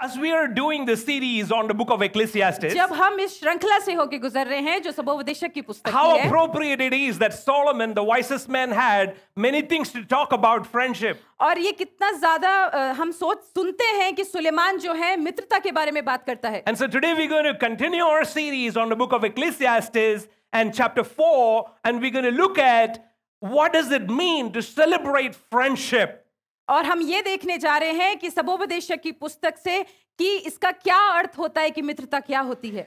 As we are doing the series on the book of Ecclesiastes, जब हम इस श्रृंखला से होके गुजर रहे हैं जो सबोपदेशक की पुस्तक how appropriate it is that Solomon, the wisest man, had many things to talk about friendship. और ये कितना ज्यादा हम सोच सुनते हैं कि सुलेमान जो है मित्रता के बारे में बात करता है. And so today we're going to continue our series on the book of Ecclesiastes and chapter 4, and we're going to look at what does it mean to celebrate friendship. और हम ये देखने जा रहे हैं कि सबोपदेशक की पुस्तक से कि इसका क्या अर्थ होता है कि मित्रता क्या होती है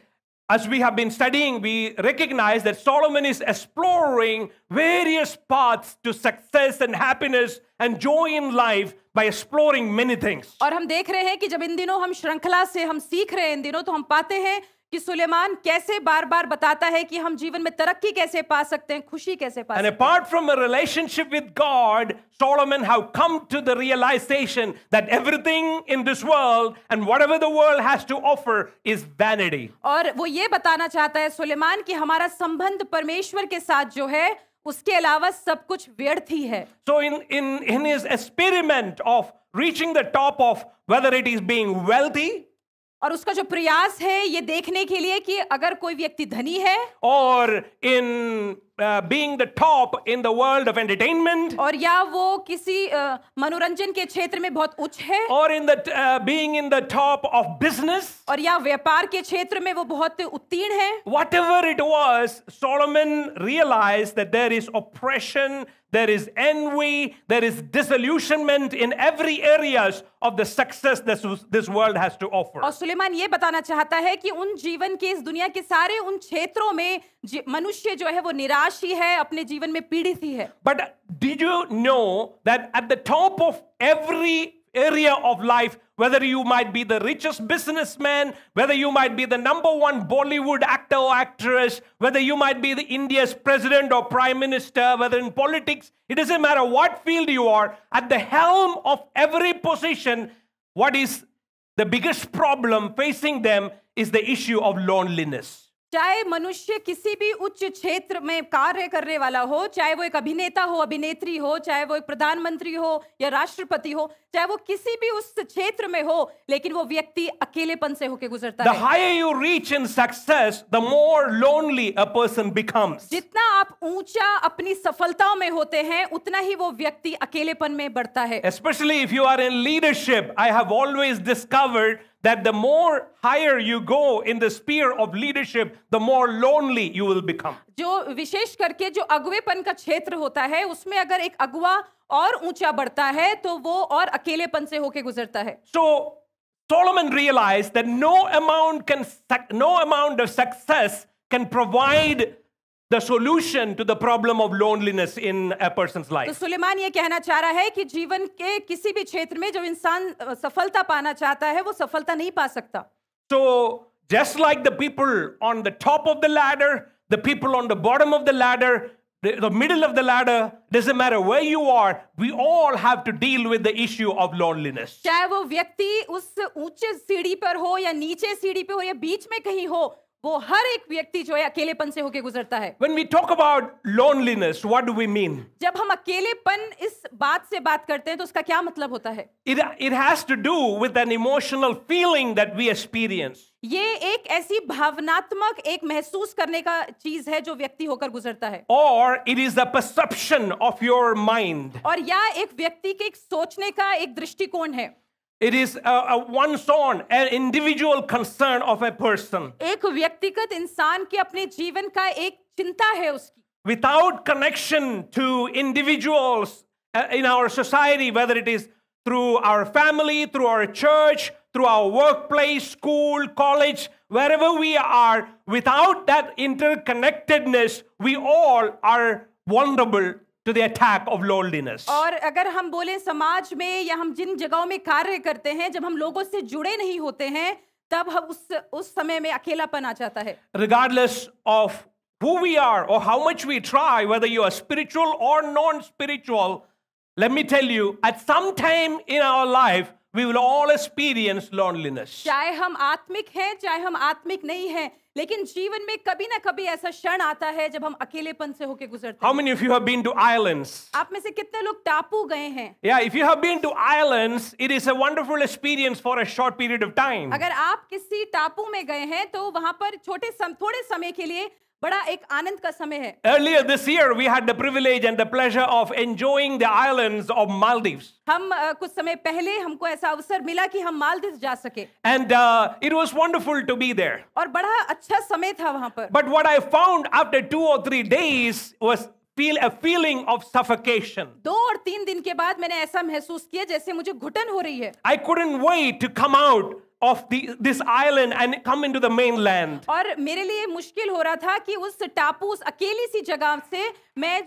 As we have been studying, we recognize that Solomon is exploring various paths to success and happiness and joy in life by exploring many things. और हम देख रहे हैं कि जब इन दिनों हम श्रृंखला से हम सीख रहे हैं इन दिनों तो हम पाते हैं कि सुलेमान कैसे बार बार बताता है कि हम जीवन में तरक्की कैसे पा सकते हैं खुशी कैसे पा सकते apart from a relationship with God Solomon have come to the realization that everything in this world and what the world has to offer is vanity और वो ये बताना चाहता है सुलेमान कि हमारा संबंध परमेश्वर के साथ जो है उसके अलावा सब कुछ व्यर्थ ही है so in in in his experiment of reaching the top of whether it is being wealthy और उसका जो प्रयास है ये देखने के लिए कि अगर कोई व्यक्ति धनी है और in being the top in the world of entertainment और या वो किसी uh, मनोरंजन के क्षेत्र में बहुत उच्च है और in the being in the top of business और या व्यापार के क्षेत्र में वो बहुत उत्तीर्ण है whatever it was Solomon realize that there is there is envy, there is disillusionment in every areas of the success this, this world has to offer. और सुलेमान ये बताना चाहता है कि उन जीवन के इस दुनिया के सारे उन क्षेत्रों में मनुष्य जो है वो निराश But है अपने जीवन में पीड़ित ही है but did you know that at the top of every area of life, whether you might be the richest businessman, whether you might be the number one Bollywood actor or actress, whether you might be the India's president or prime minister, whether in politics, it doesn't matter what field you are, at the helm of every position, what is the biggest problem facing them is the issue of loneliness. चाहे मनुष्य किसी भी उच्च क्षेत्र में कार्य करने वाला हो चाहे वो एक अभिनेता हो अभिनेत्री हो चाहे वो एक प्रधानमंत्री हो या राष्ट्रपति हो चाहे वो किसी भी उस क्षेत्र में हो लेकिन वो व्यक्ति अकेलेपन से होके गुजरता the है higher you reach in success the more lonely a person becomes जितना आप ऊंचा अपनी सफलताओं में होते हैं उतना ही वो व्यक्ति अकेलेपन में बढ़ता है especially if you are in leadership I have always discovered that the more higher you go in the sphere of leadership, the more lonely you will become. जो विशेष करके जो अगुवेपन का क्षेत्र होता है उसमें अगर एक अगुवा और ऊंचा बढ़ता है तो वो और अकेलेपन से होके गुजरता है So Solomon realized that no amount can no amount of success can provide the solution to the problem of loneliness in a person's life. तो सुलेमान ये कहना चाह रहा है कि जीवन के किसी भी क्षेत्र में जो इंसान सफलता पाना चाहता है वो सफलता नहीं पा सकता. So just like the people on the top of the ladder, the people on the bottom of the ladder, the, the middle of the ladder, doesn't matter where you are, we all have to deal with the issue of loneliness. चाहे वो व्यक्ति उस ऊंचे सीढ़ी पर हो या नीचे सीढ़ी पे हो या बीच में कहीं हो, वो हर एक व्यक्ति जो है अकेलेपन से होके गुजरता है When we talk about loneliness, what do we mean? जब हम अकेलेपन इस बात से बात करते हैं तो उसका क्या मतलब होता है It, it has to do with an emotional feeling that we experience. ये एक ऐसी भावनात्मक एक महसूस करने का चीज है जो व्यक्ति होकर गुजरता है और it is the perception of your mind और या एक व्यक्ति के एक सोचने का एक दृष्टिकोण है It is a, a one's own, an individual concern of a person. एक व्यक्तिगत इंसान के अपने जीवन का एक चिंता है उसकी. Without connection to individuals uh, in our society, whether it is through our family, through our church, through our workplace, school, college, wherever we are, without that interconnectedness, we all are vulnerable to the attack of loneliness और अगर हम बोले समाज में या हम जिन जगहों में कार्य करते हैं जब हम लोगों से जुड़े नहीं होते हैं तब हम उस उस समय में अकेलापन आ जाता है regardless of who we are or how much we try whether you are spiritual or non spiritual let me tell you at some time in our life we will all experience loneliness. chahe चाहे हम आत्मिक हैं चाहे हम आत्मिक नहीं हैं लेकिन जीवन में कभी ना कभी ऐसा क्षण आता है जब हम se hoke guzarte hain How many of you have been to islands? aap mein se kitne log टापू gaye hain Yeah, if you have been to islands, it is a wonderful experience for a short period of time. agar aap kisi टापू mein gaye hain to wahan par chote sam thode samay ke liye बड़ा एक आनंद का समय है earlier this year we had the privilege and the pleasure of enjoying the islands of Maldives हम कुछ समय पहले हमको ऐसा अवसर मिला कि हम मालदीव्स जा सके and it was wonderful to be there और बड़ा अच्छा समय था वहां पर but what I found after 2 और 3 days was feel a feeling of suffocation दो और तीन दिन के बाद मैंने ऐसा महसूस किया जैसे मुझे घुटन हो रही है I couldn't wait to come out of this island and come into the mainland. और मेरे लिए मुश्किल हो रहा था कि उस टापू उस अकेली सी जगह से मैं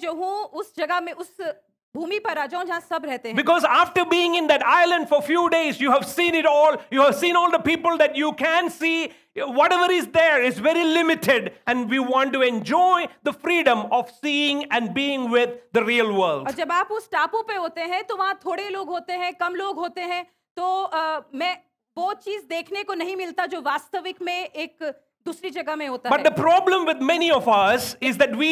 because after being in that island for few days you have seen it all you have seen all the people that you can see whatever is there is very limited and we want to enjoy the freedom of seeing and being with the real world और जब आप उस टापू पे होते हैं तो वहां थोड़े वो चीज देखने को नहीं मिलता जो वास्तविक में एक दूसरी जगह में होता But है। But the problem with many of us is that we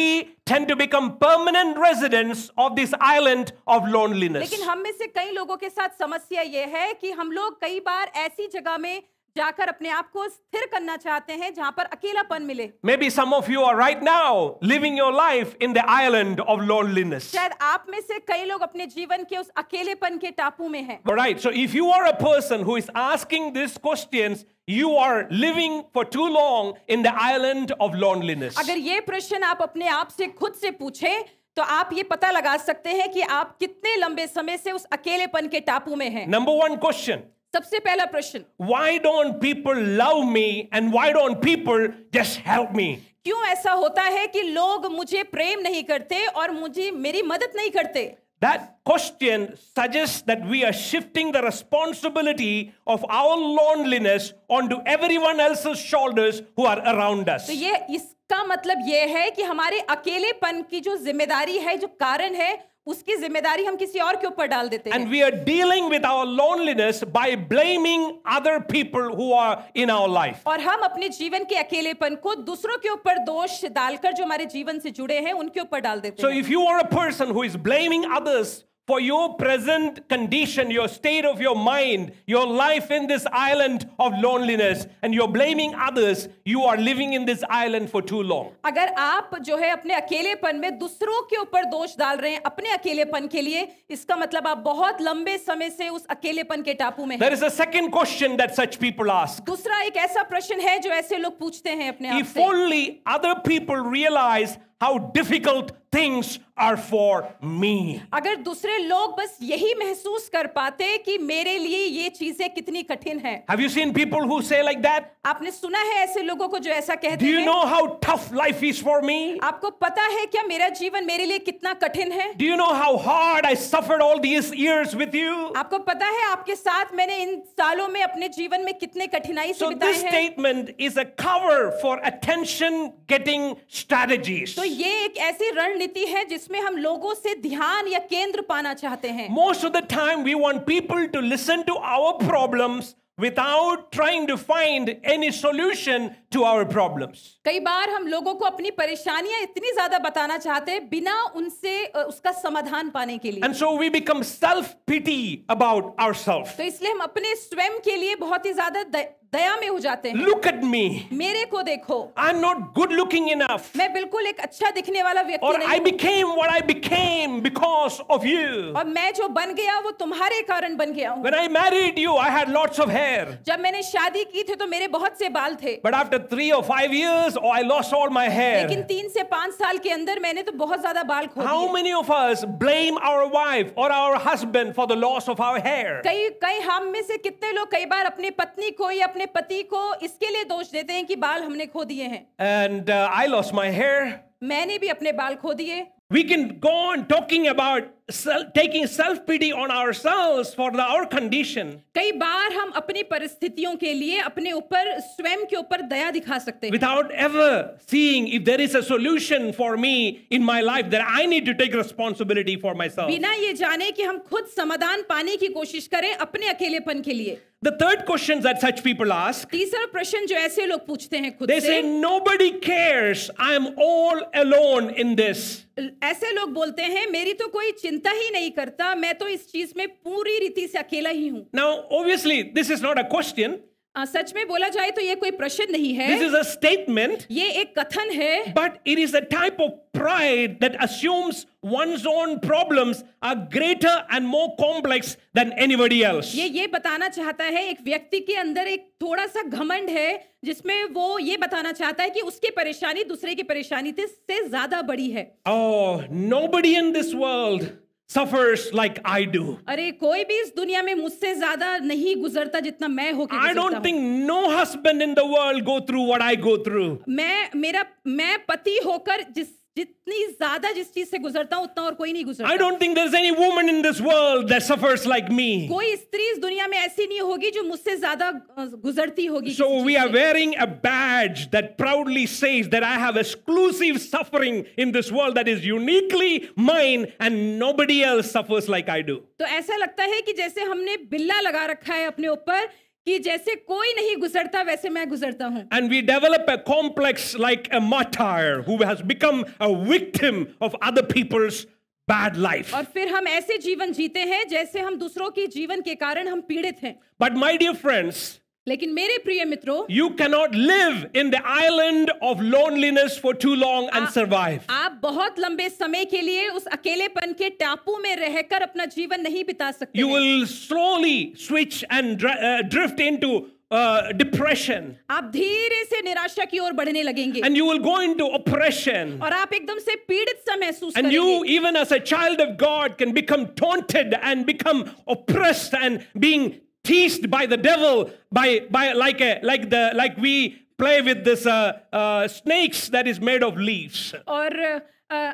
tend to become permanent residents of this island of loneliness लेकिन हम में से कई लोगों के साथ समस्या ये है कि हम लोग कई बार ऐसी जगह में जाकर अपने आप को स्थिर करना चाहते हैं जहां पर अकेलापन मिले may be some of you are right now living your life in the island of loneliness शायद आप में से कई लोग अपने जीवन के उस अकेलेपन के टापू में हैं right so if you are a person who is asking this questions you are living for too long in the island of loneliness अगर ये प्रश्न आप अपने आप से खुद से पूछें तो आप ये पता लगा सकते हैं कि आप कितने लंबे समय से उस अकेलेपन के टापू में हैं नंबर वन क्वेश्चन सबसे पहला प्रश्न why don't people love me and why don't people just help me क्यों ऐसा होता है कि लोग मुझे प्रेम नहीं करते और मुझे मेरी मदद नहीं करते That question suggests that we are shifting the responsibility of our loneliness onto everyone else's shoulders who are around us. तो ये इसका मतलब ये है कि हमारे अकेलेपन की जो जिम्मेदारी है जो कारण है उसकी जिम्मेदारी हम किसी और के ऊपर डाल देते हैं and we are dealing with our loneliness by blaming other people who are in our life और हम अपने जीवन के अकेलेपन को दूसरों के ऊपर दोष डालकर जो हमारे जीवन से जुड़े हैं उनके ऊपर डाल देते हैं so if you are a person who is blaming others for your present condition, your state of your mind, your life in this island of loneliness, and you're blaming others, you are living in this island for too long. अगर आप जो है अपने अकेलेपन में दूसरों के ऊपर दोष डाल रहे हैं अपने अकेलेपन के लिए इसका मतलब आप बहुत लंबे समय से उस अकेलेपन के टापू में There is a second question that such people ask. दूसरा एक ऐसा प्रश्न है जो ऐसे लोग पूछते हैं अपने आप से. If only other people realize how difficult things are for me अगर दूसरे लोग बस यही महसूस कर पाते कि मेरे लिए ये चीजें कितनी कठिन हैं have you seen people who say like that आपने सुना है ऐसे लोगों को जो ऐसा कहते हैं do you know how tough life is for me आपको पता है क्या मेरा जीवन मेरे लिए कितना कठिन है do you know how hard I suffered all these years with you आपको पता है आपके साथ मैंने इन सालों में अपने जीवन में कितने कठिनाई से बिताए हैं so this statement is a cover for attention getting strategies तो ये एक ऐसी रणनीति है जिसमें हम लोगों से ध्यान या केंद्र पाना चाहते हैं most of the time we want people to listen to our problems without trying to find any solution to our problems कई बार हम लोगों को अपनी परेशानियां इतनी ज्यादा बताना चाहते हैं बिना उनसे उसका समाधान पाने के लिए and so we become self pity about ourselves तो इसलिए हम अपने स्वयं के लिए बहुत ही ज्यादा दया में हो जाते हैं लुक एट मी मेरे को देखो I am not good looking enough मैं बिल्कुल एक अच्छा दिखने वाला व्यक्ति और I became what I became because of you और मैं जो बन गया वो तुम्हारे कारण बन गया हूं when I married you I had lots of hair जब मैंने शादी की थी तो मेरे बहुत से बाल थे बट आफ्टर 3 और 5 years I lost all my hair लेकिन 3 से 5 साल के अंदर मैंने तो बहुत ज्यादा बाल खो दिए how many of us blame our wife और our husband for the loss of our hair कई कई हम में से कितने लोग कई बार अपनी पत्नी को या अपने अपने पति को इसके लिए दोष देते हैं कि बाल हमने खो दिए हैं and I lost my hair मैंने भी अपने बाल खो दिए we can go on talking about self, taking self pity on ourselves for the, our condition कई बार हम अपनी परिस्थितियों के लिए अपने ऊपर स्वयं के ऊपर दया दिखा सकते हैं without ever seeing if there is a solution for me in my life that I need to take responsibility for myself बिना ये जाने कि हम खुद समाधान पाने की कोशिश करें अपने अकेलेपन के लिए The third question that such people ask. तीसरा प्रश्न जो ऐसे लोग पूछते हैं खुद They say nobody cares. I am all alone in this. ऐसे लोग बोलते हैं मेरी तो कोई चिंता ही नहीं करता मैं तो इस चीज में पूरी रीति से अकेला ही हूँ. Now obviously this is not a question. सच में बोला जाए तो ये कोई प्रश्न नहीं है स्टेटमेंट ये एक कथन है but it is a type of pride that assumes one's own problems are greater and more complex than anybody else ये ये बताना चाहता है एक व्यक्ति के अंदर एक थोड़ा सा घमंड है जिसमें वो ये बताना चाहता है कि उसकी परेशानी दूसरे की परेशानी से ज्यादा बड़ी है nobody in this world suffers like I do. अरे कोई भी इस दुनिया में मुझसे ज्यादा नहीं गुजरता जितना मैं होके I don't think no husband in the world go through what I go through. मैं मेरा मैं पति होकर जिस जितनी ज्यादा जिस चीज से गुजरता हूं उतना और कोई नहीं गुजरता I don't think there is any woman in this world that suffers like me कोई स्त्री इस दुनिया में ऐसी नहीं होगी जो मुझसे ज्यादा गुजरती होगी so we are wearing a badge that proudly says that I have exclusive suffering in this world that is uniquely mine and nobody else suffers like I do तो ऐसा लगता है कि जैसे हमने बिल्ला लगा रखा है अपने ऊपर कि जैसे कोई नहीं गुजरता वैसे मैं गुजरता हूं and we develop a complex like a martyr who has become a victim of other people's bad life और फिर हम ऐसे जीवन जीते हैं जैसे हम दूसरों के जीवन के कारण हम पीड़ित हैं बट माय डियर फ्रेंड्स लेकिन मेरे प्रिय मित्रों you cannot live in the island of loneliness for too long and survive आप बहुत लंबे समय के लिए उस अकेलेपन के टापू में रहकर अपना जीवन नहीं बिता सकते you will slowly switch and drift into depression uh, आप धीरे से निराशा की ओर बढ़ने लगेंगे and you will go into operation और आप एकदम से पीड़ित सा महसूस and you even as a child of God can become taunted and become oppressed and being teased by the devil by, by like, a, like, the, like we play with this uh, uh, snakes that is made of leaves. और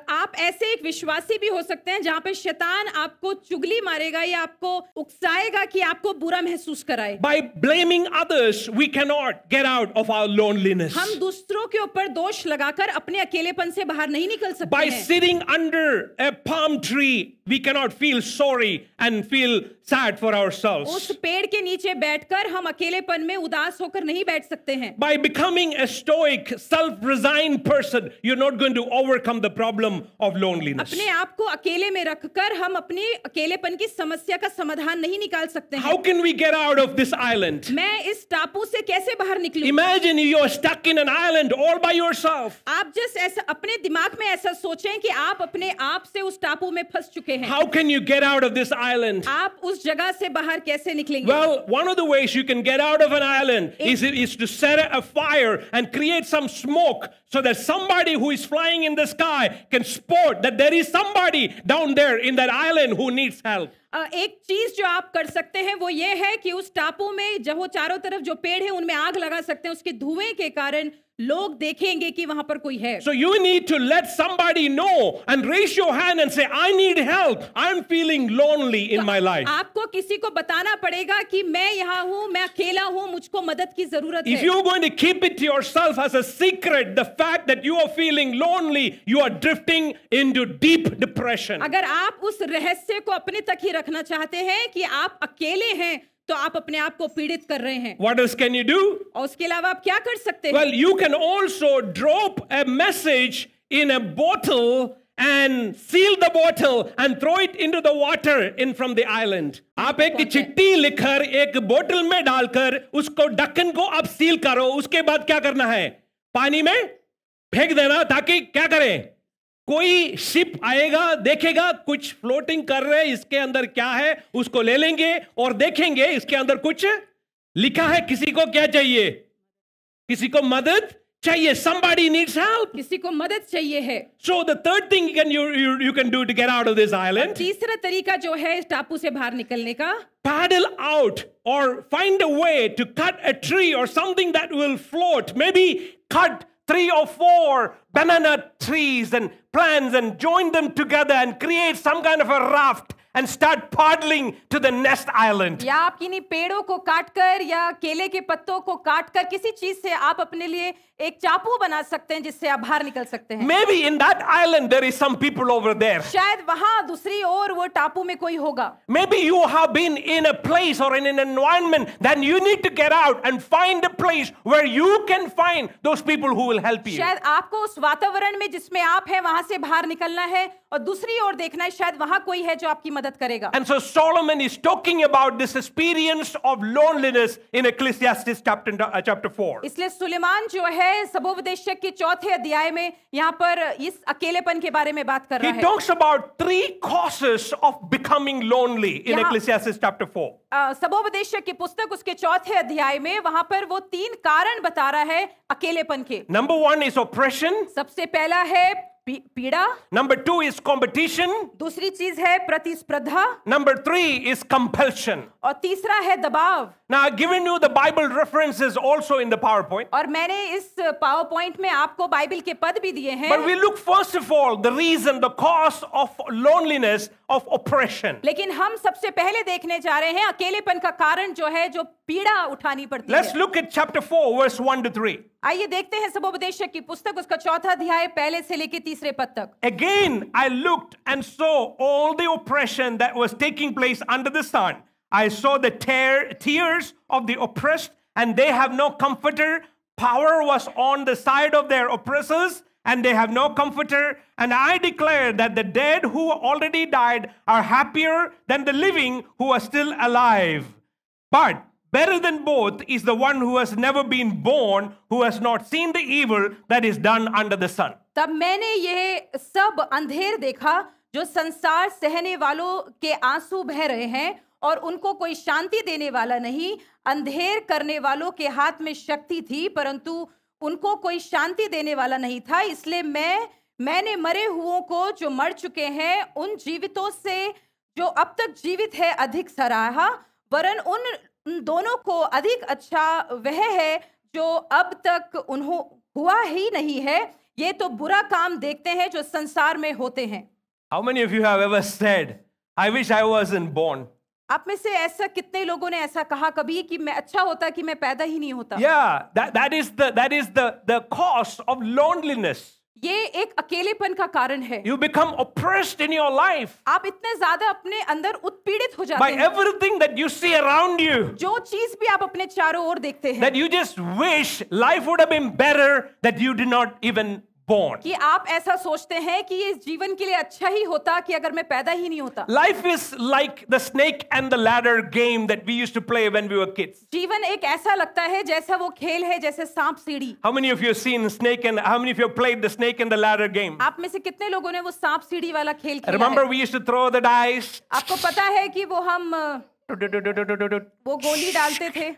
आप ऐसे एक विश्वासी भी हो सकते हैं जहाँ पे शैतान आपको चुगली मारेगा या आपको उकसाएगा कि आपको बुरा महसूस कराए by blaming others we cannot get out of our loneliness हम दूसरों के ऊपर दोष लगाकर अपने अकेलेपन से बाहर नहीं निकल सकते by sitting under a palm tree we cannot feel sorry and feel sad for ourselves. उस पेड़ के नीचे बैठकर हम अकेलेपन में उदास होकर नहीं बैठ सकते हैं. By becoming a stoic, self-resigned person, you're not going to overcome the problem of loneliness. अपने आप को अकेले में रखकर हम अपने अकेलेपन की समस्या का समाधान नहीं निकाल सकते हैं. How can we get out of this island? मैं इस टापू से कैसे बाहर निकलूं? Imagine you are stuck in an island all by yourself. आप जस्ट ऐसा अपने दिमाग में ऐसा सोचें कि आप अपने आप से उस टापू में फंस चुके हैं. How can you get out of this island? आप उस जगह से बाहर कैसे निकलेंगे well one of the ways you can get out of an island is is to set a fire and create some smoke so that somebody who is flying in the sky can spot that there is somebody down there in that island who needs help Uh, एक चीज जो आप कर सकते हैं वो ये है कि उस टापू में जो चारों तरफ जो पेड़ है उनमें आग लगा सकते हैं उसके धुएं के कारण लोग देखेंगे कि वहां पर कोई है so you need to let somebody know and raise your hand and say I need help I am feeling lonely in my life आपको किसी को बताना पड़ेगा कि मैं यहाँ हूँ मैं अकेला हूँ मुझको मदद की जरूरत है if you going to keep itself as a secret the fact that you are feeling lonely you are drifting into deep depression अगर आप उस रहस्य को अपने तक ही रखना चाहते हैं कि आप अकेले हैं तो आप अपने आप को पीड़ित कर रहे हैं What else can you do? और उसके अलावा आप क्या कर सकते हैं? Well, you can also drop a message in a bottle and seal the bottle and throw it into the water in from the island. आप एक चिट्ठी लिखकर एक बोतल में डालकर उसको ढक्कन को आप सील करो उसके बाद क्या करना है पानी में फेंक देना ताकि क्या करें कोई शिप आएगा देखेगा कुछ फ्लोटिंग कर रहे इसके अंदर क्या है उसको ले लेंगे और देखेंगे इसके अंदर कुछ लिखा है किसी को क्या चाहिए किसी को मदद चाहिए somebody needs help किसी को मदद चाहिए है so the third thing you can you, you you can do to get out of this island तीसरा तरीका जो है इस टापू से बाहर निकलने का paddle out or find a way to cut a tree or something that will float maybe cut three or four banana trees and plants and join them together and create some kind of a raft and start paddling to the nest island. या आप किन्हीं पेड़ों को काटकर या केले के पत्तों को काटकर किसी चीज से आप अपने लिए एक चापू बना सकते हैं जिससे आप बाहर निकल सकते हैं. Maybe in that island there is some people over there. शायद वहाँ दूसरी ओर वो टापू में कोई होगा. Maybe you have been in a place or in an environment then you need to get out and find a place where you can find those people who will help you. शायद आपको उस वातावरण में जिसमें आप हैं वहां से बाहर निकलना है और दूसरी ओर देखना है शायद वहां कोई है जो आपकी मदद करेगा and so Solomon is talking about this experience of loneliness in Ecclesiastes chapter chapter 4 इसलिए सुलेमान जो है सबोपदेशक के चौथे अध्याय में यहां पर इस अकेलेपन के बारे में बात कर रहा है he talks about three causes of becoming lonely in Ecclesiastes chapter 4 Uh, सबोपदेशक की पुस्तक उसके चौथे अध्याय में वहां पर वो तीन कारण बता रहा है अकेलेपन के नंबर वन इज ऑपरेशन सबसे पहला है पीड़ा नंबर टू इज कॉम्पिटिशन दूसरी चीज है प्रतिस्पर्धा नंबर थ्री इज कंपल्शन और तीसरा है दबाव ना given you the Bible reference is also in the PowerPoint और मैंने इस पावर पॉइंट में आपको बाइबल के पद भी दिए हैं we look first of all the reason the cause of loneliness of oppression. लेकिन हम सबसे पहले देखने जा रहे हैं अकेलेपन का कारण जो है जो पीड़ा उठानी पड़ती Let's है। look at chapter 4 verse 1 to 3. आइए देखते हैं सबोपदेशक की पुस्तक उसका चौथा अध्याय पहले से लेकर तीसरे पद तक Again I looked and saw all the oppression that was taking place under the sun. I saw the tear, tears of the oppressed and they have no comforter. Power was on the side of their oppressors and they have no comforter. And I declare that the dead who already died are happier than the living who are still alive. But better than both is the one who has never been born, who has not seen the evil that is done under the sun. तब मैंने ये सब अंधेर देखा जो संसार सहने वालों के आंसू बह रहे हैं और उनको कोई शांति देने वाला नहीं अंधेर करने वालों के हाथ में शक्ति थी परंतु उनको कोई शांति देने वाला नहीं था इसलिए मैं मैंने मरे हुओं को जो मर चुके हैं उन जीवितों से जो अब तक जीवित है अधिक सराहा वरन उन दोनों को अधिक अच्छा वह है जो अब तक उन्हों हुआ ही नहीं है ये तो बुरा काम देखते हैं जो संसार में होते हैं how many of you have ever said I wish I was in born आप में से ऐसा कितने लोगों ने ऐसा कहा कभी कि मैं अच्छा होता कि मैं पैदा ही नहीं होता या that that is the that is the the cost of loneliness ये एक अकेलेपन का कारण है you become oppressed in your life आप इतने ज्यादा अपने अंदर उत्पीड़ित हो जाते हैं by everything that you see around you जो चीज भी आप अपने चारों ओर देखते हैं that you just wish life would have been better that you did not even born. कि आप ऐसा सोचते हैं कि इस जीवन के लिए अच्छा ही होता कि अगर मैं पैदा ही नहीं होता. Life is like the snake and the ladder game that we used to play when we were kids. जीवन एक ऐसा लगता है जैसा वो खेल है जैसे सांप सीढ़ी. How many of you have seen snake and how many of you have played the snake and the ladder game? आप में से कितने लोगों ने वो सांप सीढ़ी वाला खेल खेला Remember we used to throw the dice. आपको पता है कि वो हम वो गोली डालते थे.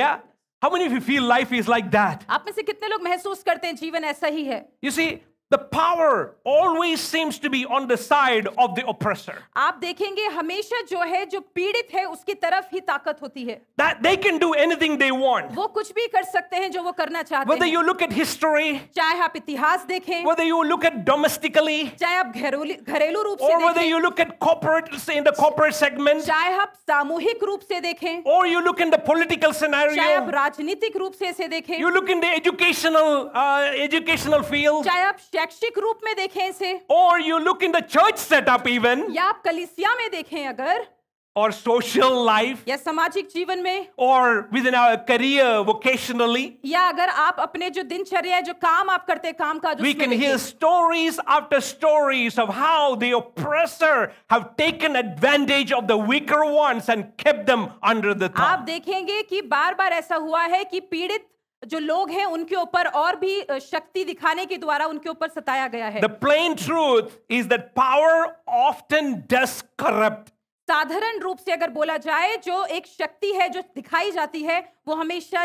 Yeah. How many of you feel life is like that? आप में से कितने लोग महसूस करते हैं जीवन ऐसा ही है? You see, The power always seems to be on the side of the oppressor. आप देखेंगे हमेशा जो है जो पीड़ित है उसकी तरफ ही ताकत होती है. That they can do anything they want. वो कुछ भी कर सकते हैं जो वो करना चाहते Whether you look at history. चाहे आप इतिहास देखें. Whether you look at domestically. चाहे आप घरेलू रूप से देखें. Or whether you look at corporate in the corporate segment. चाहे आप सामूहिक रूप से देखें. Or you look in the political scenario. चाहे आप You look in the educational uh, educational field. शैक्षिक रूप में देखें इसे और you look in the church setup even या आप कलिसिया में देखें अगर और सोशल लाइफ या सामाजिक जीवन में और within our career vocationally या अगर आप अपने जो दिनचर्या जो काम आप करते काम का we can hear stories after stories of how the oppressor have taken advantage of the weaker ones and kept them under the thumb आप देखेंगे कि बार-बार ऐसा हुआ है कि पीड़ित जो लोग हैं उनके ऊपर और भी शक्ति दिखाने के द्वारा उनके ऊपर सताया गया है the plain truth is that power often does corrupt साधारण रूप से अगर बोला जाए जो एक शक्ति है जो दिखाई जाती है वो हमेशा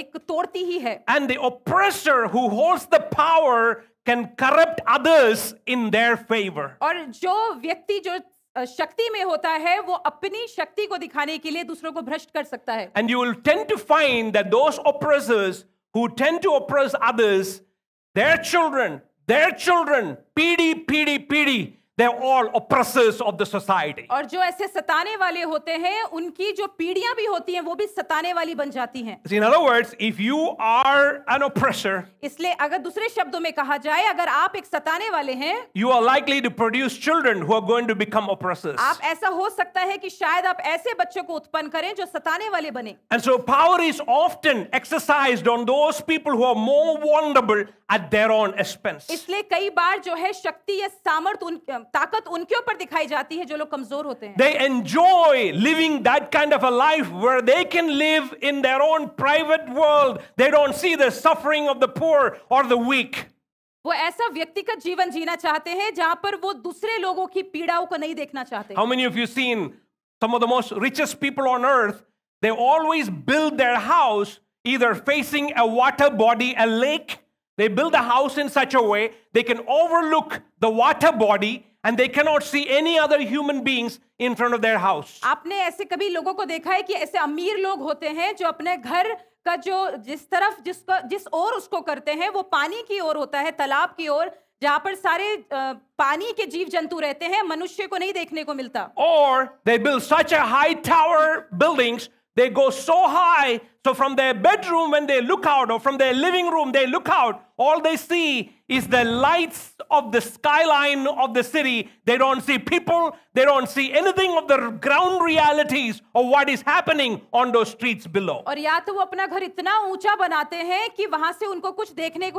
एक तोड़ती ही है and the oppressor who holds the power can corrupt others in their favour और जो व्यक्ति जो शक्ति में होता है वो अपनी शक्ति को दिखाने के लिए दूसरों को भ्रष्ट कर सकता है and you will tend to find that those oppressors who tend to oppress others their children their children पीढ़ी पीढ़ी पीढ़ी They're all oppressors of the society. और जो ऐसे सताने वाले होते हैं उनकी जो पीढ़ियां भी होती हैं वो भी सताने वाली बन जाती हैं In other words, if you are an oppressor, इसलिए अगर दूसरे शब्दों में कहा जाए अगर आप एक सताने वाले हैं you are likely to produce children who are going to become oppressors. आप ऐसा हो सकता है कि शायद आप ऐसे बच्चों को उत्पन्न करें जो सताने वाले बने And so power is often exercised on those people who are more vulnerable at their own expense. इसलिए कई बार जो है शक्ति या सामर्थ उन they enjoy living that kind of a life where they can live in their own private world they don't see the suffering of the poor or the weak वो ऐसा व्यक्तिगत जीवन जीना चाहते हैं जहां पर वो दूसरे लोगों की पीड़ाओं को नहीं देखना चाहते how many of you seen some of the most richest people on earth they always build their house either facing a water body a lake They build a house in such a way they can overlook the water body and they cannot see any other human beings in front of their house. आपने ऐसे कभी लोगों को देखा है कि ऐसे अमीर लोग होते हैं जो अपने घर का जो जिस तरफ जिसको जिस ओर उसको करते हैं वो पानी की ओर होता है तालाब की ओर जहाँ पर सारे पानी के जीव जंतु रहते हैं मनुष्य को नहीं देखने को मिलता Or they build such a high tower buildings. They go so high, so from their bedroom, when they look out, or from their living room, they look out, all they see is the lights of the skyline of the city. They don't see people, they don't see anything of the ground realities of what is happening on those streets below. और या तो वो अपना घर इतना ऊंचा बनाते हैं कि वहां से उनको कुछ देखने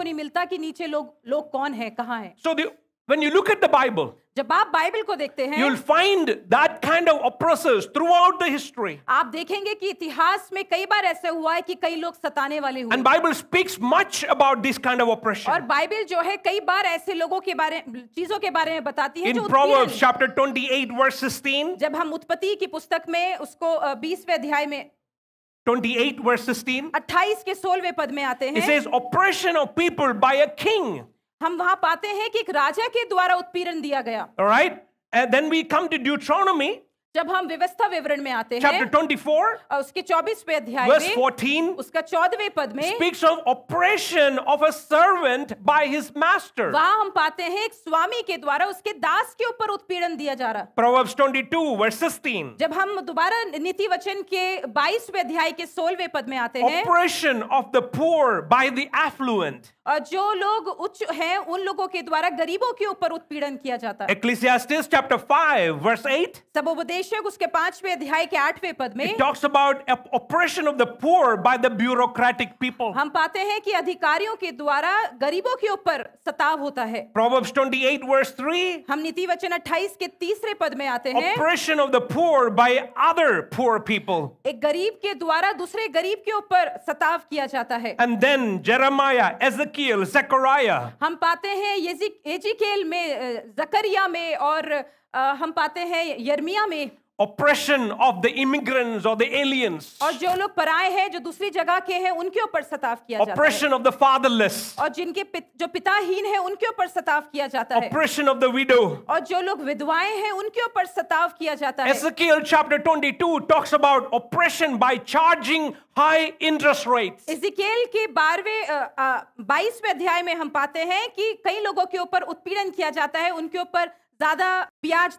So the when you look at the Bible, जब आप बाइबल को देखते हैं you'll find that kind of oppressors throughout the history. आप देखेंगे कि इतिहास में कई बार ऐसे हुआ है कि कई लोग सताने वाले हुए And Bible speaks much about this kind of oppression. और बाइबल जो है कई बार ऐसे लोगों के बारे चीजों के बारे में बताती है In जो Proverbs chapter 28 verse 16 जब हम उत्पत्ति की पुस्तक में उसको 20वें अध्याय में 28 verse 16 28 के 16वें पद में आते हैं It says oppression of people by a king हम वहां पाते हैं कि एक राजा के द्वारा उत्पीड़न दिया गया right then we come to Deuteronomy जब हम व्यवस्था विवरण में आते हैं ट्वेंटी फोर उसके चौबीसवें अध्याय verse 14, उसका चौदवे पद में speaks of operation of a servant by his master वहां हम पाते हैं एक स्वामी के द्वारा उसके दास के ऊपर उत्पीड़न दिया जा रहा प्रोवर्ब्स 22 वर्स 16 जब हम दोबारा नीति वचन के 22वें अध्याय के 16वें पद में आते हैं operation of the poor by the affluent जो लोग उच्च हैं उन लोगों के द्वारा गरीबों के ऊपर उत्पीड़न किया जाता है Ecclesiastes chapter 5 verse 8 सबोपदेशक उसके पांचवें अध्याय के आठवें पद में it talks about oppression of the poor by the bureaucratic people हम पाते हैं कि अधिकारियों के द्वारा गरीबों के ऊपर सताव होता है Proverbs 28 verse 3 हम नीति वचन 28 के तीसरे पद में आते हैं oppression of the poor by other poor people एक गरीब के द्वारा दूसरे गरीब के ऊपर सताव किया जाता है and then Jeremiah Ezekiel Ezekiel, Zechariah. हम पाते हैं एजिकेल में जकरिया में और हम पाते हैं यर्मिया में oppression of the immigrants or the aliens aur jo log paraye hain jo dusri jagah ke hain unke upar sataav kiya jata hai oppression of the fatherless aur jinke jo जो पिताहीन हैं उनके ऊपर सताव किया जाता है oppression of the widow aur jo log विधवाएं hain unke upar sataav kiya jata hai Ezekiel chapter 22 talks about oppression by charging high interest rates ezekiel ke 12ve 22ve adhyay mein hum paate hain ki kai लोगों ke upar utpeedan kiya jata hai unke upar ज्यादा ब्याज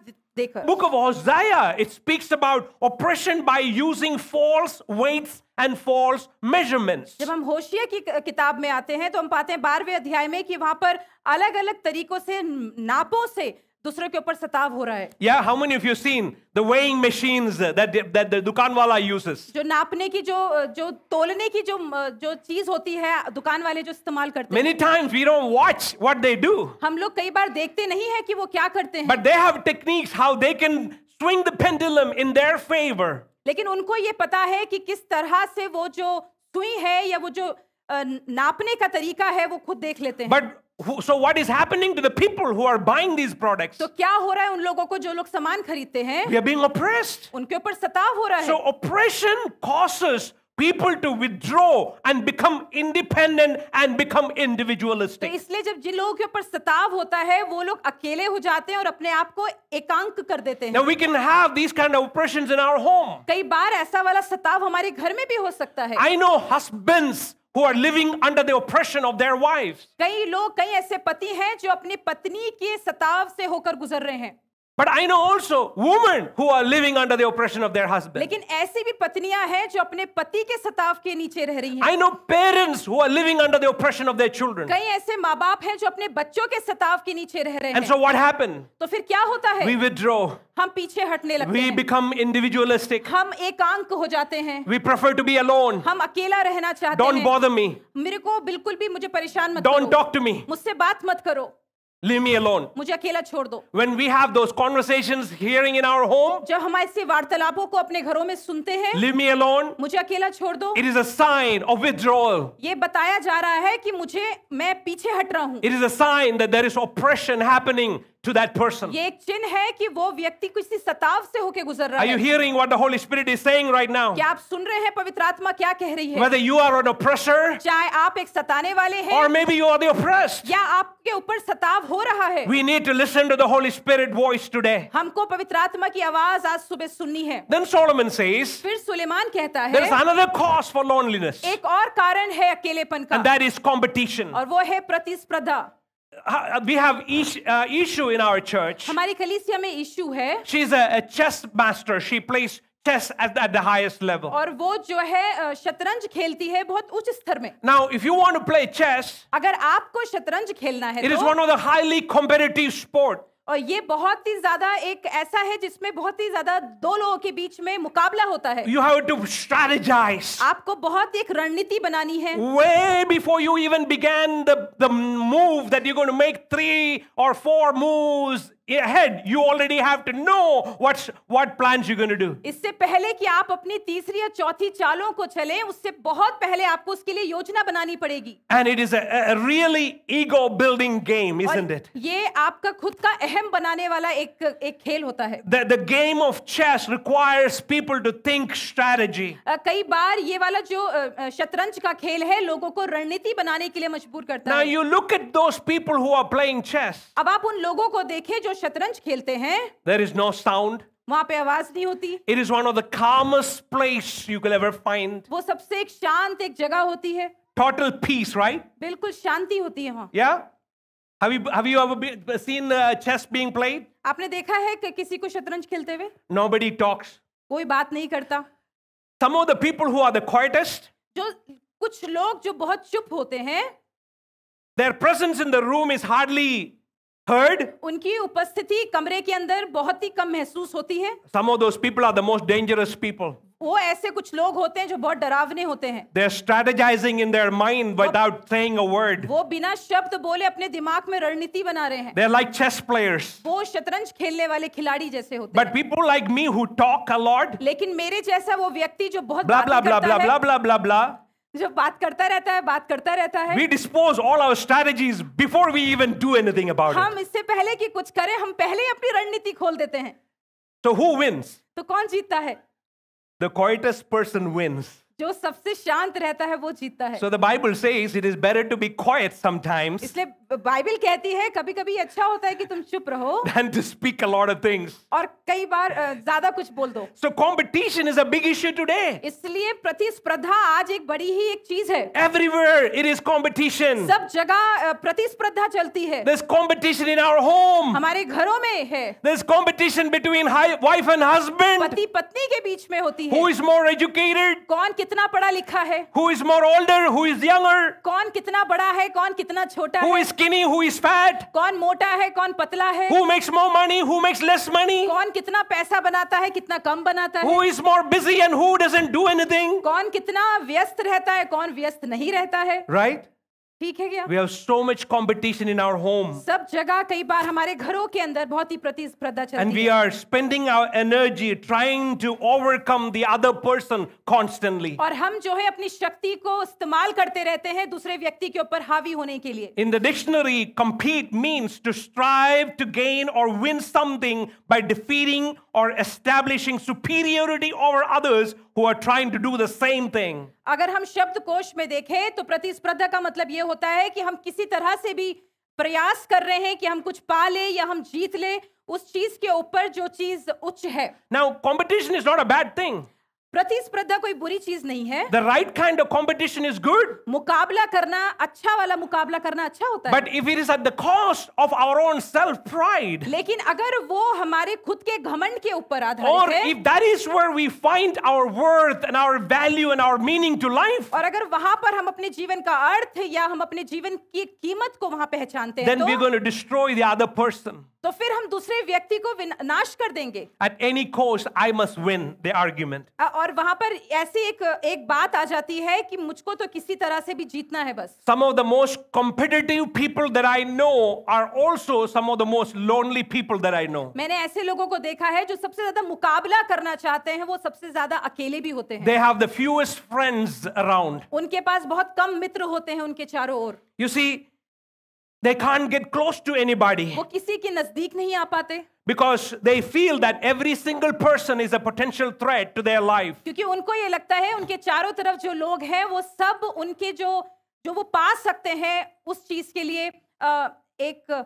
Book of Hosea, it speaks about oppression by using false weights and false measurements. जब हम होशिया की किताब में आते हैं तो हम पाते हैं बारहवें अध्याय में कि वहां पर अलग अलग तरीकों से नापों से दूसरे के ऊपर सताव हो रहा है या how many of you seen the weighing machines that that the दुकान वाला यूजेस जो नापने की जो जो तोलने की जो जो चीज होती है दुकान वाले जो इस्तेमाल करते हैं many times we don't watch what they do हम लोग कई बार देखते नहीं है कि वो क्या करते हैं but they have techniques how they can swing the pendulum in their favour लेकिन उनको ये पता है कि किस तरह से वो जो सुई है या वो जो नापने का तरीका है वो खुद देख लेते हैं but so what is happening to the people who are buying these products? तो क्या हो रहा है उन लोगों को जो लोग सामान खरीदते हैं? We are being oppressed. उनके ऊपर सताव हो रहा है. So oppression causes people to withdraw and become independent and become individualistic. तो इसलिए जब जिन लोगों के ऊपर सताव होता है वो लोग अकेले हो जाते हैं और अपने आप को एकांक कर देते Now we can have these kind of oppressions in our home. कई बार ऐसा वाला सताव हमारे घर में भी हो सकता है. I know husbands who are living under the oppression of their wives. कई लोग कई ऐसे पति हैं जो अपनी पत्नी के सताव से होकर गुजर रहे हैं But I know also women who are living under the oppression of their husband. लेकिन ऐसी भी पत्नियां हैं जो अपने पति के सताव के नीचे रह रही हैं. I know parents who are living under the oppression of their children. कई ऐसे हैं जो अपने बच्चों के सताव के नीचे रह रहे हैं. And so what happened? तो फिर क्या होता है? We withdraw. हम पीछे हटने लगते हैं. We become individualistic. हम एकांक हो जाते हैं. We prefer to be alone. हम अकेला रहना चाहते हैं. Don't bother me. मेरे को बिल्कुल भी मुझे परेशान मत करो. Don't talk to me. मुझसे बात मत करो. Leave me alone. मुझे अकेला छोड़ दो When we have those conversations hearing in our home, जब हम ऐसे वार्तालापों को अपने घरों में सुनते हैं leave me alone. मुझे अकेला छोड़ दो It is a sign of withdrawal. ये बताया जा रहा है कि मुझे मैं पीछे हट रहा हूँ It is a sign that there is oppression happening to that person. ये एक चिन्ह है कि वो व्यक्ति किसी सताव से होकर गुजर रहा है. Are you hearing what the Holy Spirit is saying right now? क्या आप सुन रहे हैं पवित्र आत्मा क्या कह रही है? Whether you are an oppressor, चाहे आप एक सताने वाले हैं, or maybe you are the oppressed, या आपके ऊपर सताव हो रहा है. We need to listen to the Holy Spirit voice today. हमको पवित्र आत्मा की आवाज आज सुबह सुननी है. Then Solomon says, फिर सुलेमान कहता है, there is another cause for loneliness. एक और कारण है अकेलेपन का. And that is competition. और वो है प्रतिस्पर्धा. Uh, we have uh, issue in our church. हमारी में इशू है. She's a, a chess master. She plays chess at, at the highest level. और वो जो है uh, शतरंज खेलती है बहुत उच्च स्तर में. Now, if you want to play chess, अगर आपको शतरंज खेलना है, it तो, is one of the highly competitive sport. और ये बहुत ही ज्यादा एक ऐसा है जिसमें बहुत ही ज्यादा दो लोगों के बीच में मुकाबला होता है यू हैव टू स्ट्रेटेजाइज आपको बहुत एक रणनीति बनानी है way before you even begin the the move that you going to make three और four moves ahead you already have to know what what plans you're going to do इससे पहले कि आप अपनी तीसरी या चौथी चालों को चलें उससे बहुत पहले आपको उसके लिए योजना बनानी पड़ेगी and it is a, a really ego building game isn't it ये आपका खुद का अहम बनाने वाला एक एक खेल होता है the, the game of chess requires people to think strategy कई बार ये वाला जो शतरंज का खेल है लोगों को रणनीति बनाने के लिए मजबूर करता now है now you look at those people who are playing chess अब आप उन लोगों को देखें जो जो शतरंज खेलते हैं देर इज नो साउंड वहाँ पे आवाज नहीं होती it is one of the calmest place you can ever find वो सबसे एक शांत एक जगह होती है टोटल पीस राइट बिल्कुल शांति होती है वहां या have you ever you seen uh, chess being played? आपने देखा है कि किसी को शतरंज खेलते हुए Nobody talks. कोई बात नहीं करता Some of the people who are the quietest. जो कुछ लोग जो बहुत चुप होते हैं Their presence in the room is hardly heard उनकी उपस्थिति कमरे के अंदर बहुत ही कम महसूस होती है some of those people are the most dangerous people वो ऐसे कुछ लोग होते हैं जो बहुत डरावने होते हैं they are strategizing in their mind without saying a word वो बिना शब्द बोले अपने दिमाग में रणनीति बना रहे हैं they are like chess players वो शतरंज खेलने वाले खिलाड़ी जैसे होते but people like me who talk a lot लेकिन मेरे जैसा वो व्यक्ति जो बहुत blah blah blah blah blah blah blah blah जो बात करता रहता है बात करता रहता है we dispose all our strategies before we even do anything about हम it हम इससे पहले कि कुछ करें हम पहले ही अपनी रणनीति खोल देते हैं so who wins तो कौन जीतता है the coitus person wins जो सबसे शांत रहता है वो जीतता है so the Bible says it is better to be quiet sometimes इसलिए बाइबल कहती है कभी-कभी अच्छा होता है कि तुम चुप रहो then to speak a lot of things और कई बार ज्यादा कुछ बोल दो so competition is a big issue today इसलिए प्रतिस्पर्धा आज एक बड़ी ही एक चीज है एवरीवेयर इट इज कंपटीशन सब जगह प्रतिस्पर्धा चलती है this competition in our home हमारे घरों में है this competition between wife and husband पति पत्नी के बीच में होती है हु इज मोर एजुकेटेड कौन कितना पढ़ा लिखा है who is more older who is younger कौन कितना बड़ा है कौन कितना छोटा who is skinny who is fat कौन मोटा है कौन पतला है who makes more money who makes less money कौन कितना पैसा बनाता है कितना कम बनाता है who is more busy and who doesn't do anything कौन कितना व्यस्त रहता है कौन व्यस्त नहीं रहता है राइट right? ठीक है क्या? We have so much competition in our home. सब जगह कई बार हमारे घरों के अंदर बहुत ही प्रतिस्पर्धा चलती है. And we are spending our energy trying to overcome the other person constantly. और हम जो है अपनी शक्ति को इस्तेमाल करते रहते हैं दूसरे व्यक्ति के ऊपर हावी होने के लिए. In the dictionary, compete means to strive to gain or win something by defeating or establishing superiority over others who are trying to do the same thing. अगर हम शब्दकोश में देखें तो प्रतिस्पर्धा का मतलब ये होता है कि हम किसी तरह से भी प्रयास कर रहे हैं कि हम कुछ पा ले या हम जीत ले उस चीज के ऊपर जो चीज उच्च है. Now competition is not a bad thing. प्रतिस्पर्धा कोई बुरी चीज नहीं है the right kind of competition is good मुकाबला करना अच्छा वाला मुकाबला करना अच्छा होता है but if it is at the cost of our own self pride लेकिन अगर वो हमारे खुद के घमंड के ऊपर आधारित है if that is where we find our worth and our value and our meaning to life और अगर वहां पर हम अपने जीवन का अर्थ या हम अपने जीवन की कीमत को वहां पहचानते हैं then we going to destroy the other person तो फिर हम दूसरे व्यक्ति को नाश कर देंगे at any cost I must win the argument और और वहां पर ऐसी एक एक बात आ जाती है कि मुझको तो किसी तरह से भी जीतना है बस some of the most competitive people that I know are also some of the most lonely people that I know मैंने ऐसे लोगों को देखा है जो सबसे ज्यादा मुकाबला करना चाहते हैं वो सबसे ज्यादा अकेले भी होते हैं they have the fewest friends around उनके पास बहुत कम मित्र होते हैं उनके चारों ओर you see They can't get close to anybody. वो किसी के नजदीक नहीं आ पाते because they feel that every single person is a potential threat to their life क्योंकि उनको ये लगता है उनके चारों तरफ जो लोग हैं वो सब उनके जो जो वो पा सकते हैं उस चीज के लिए अ, एक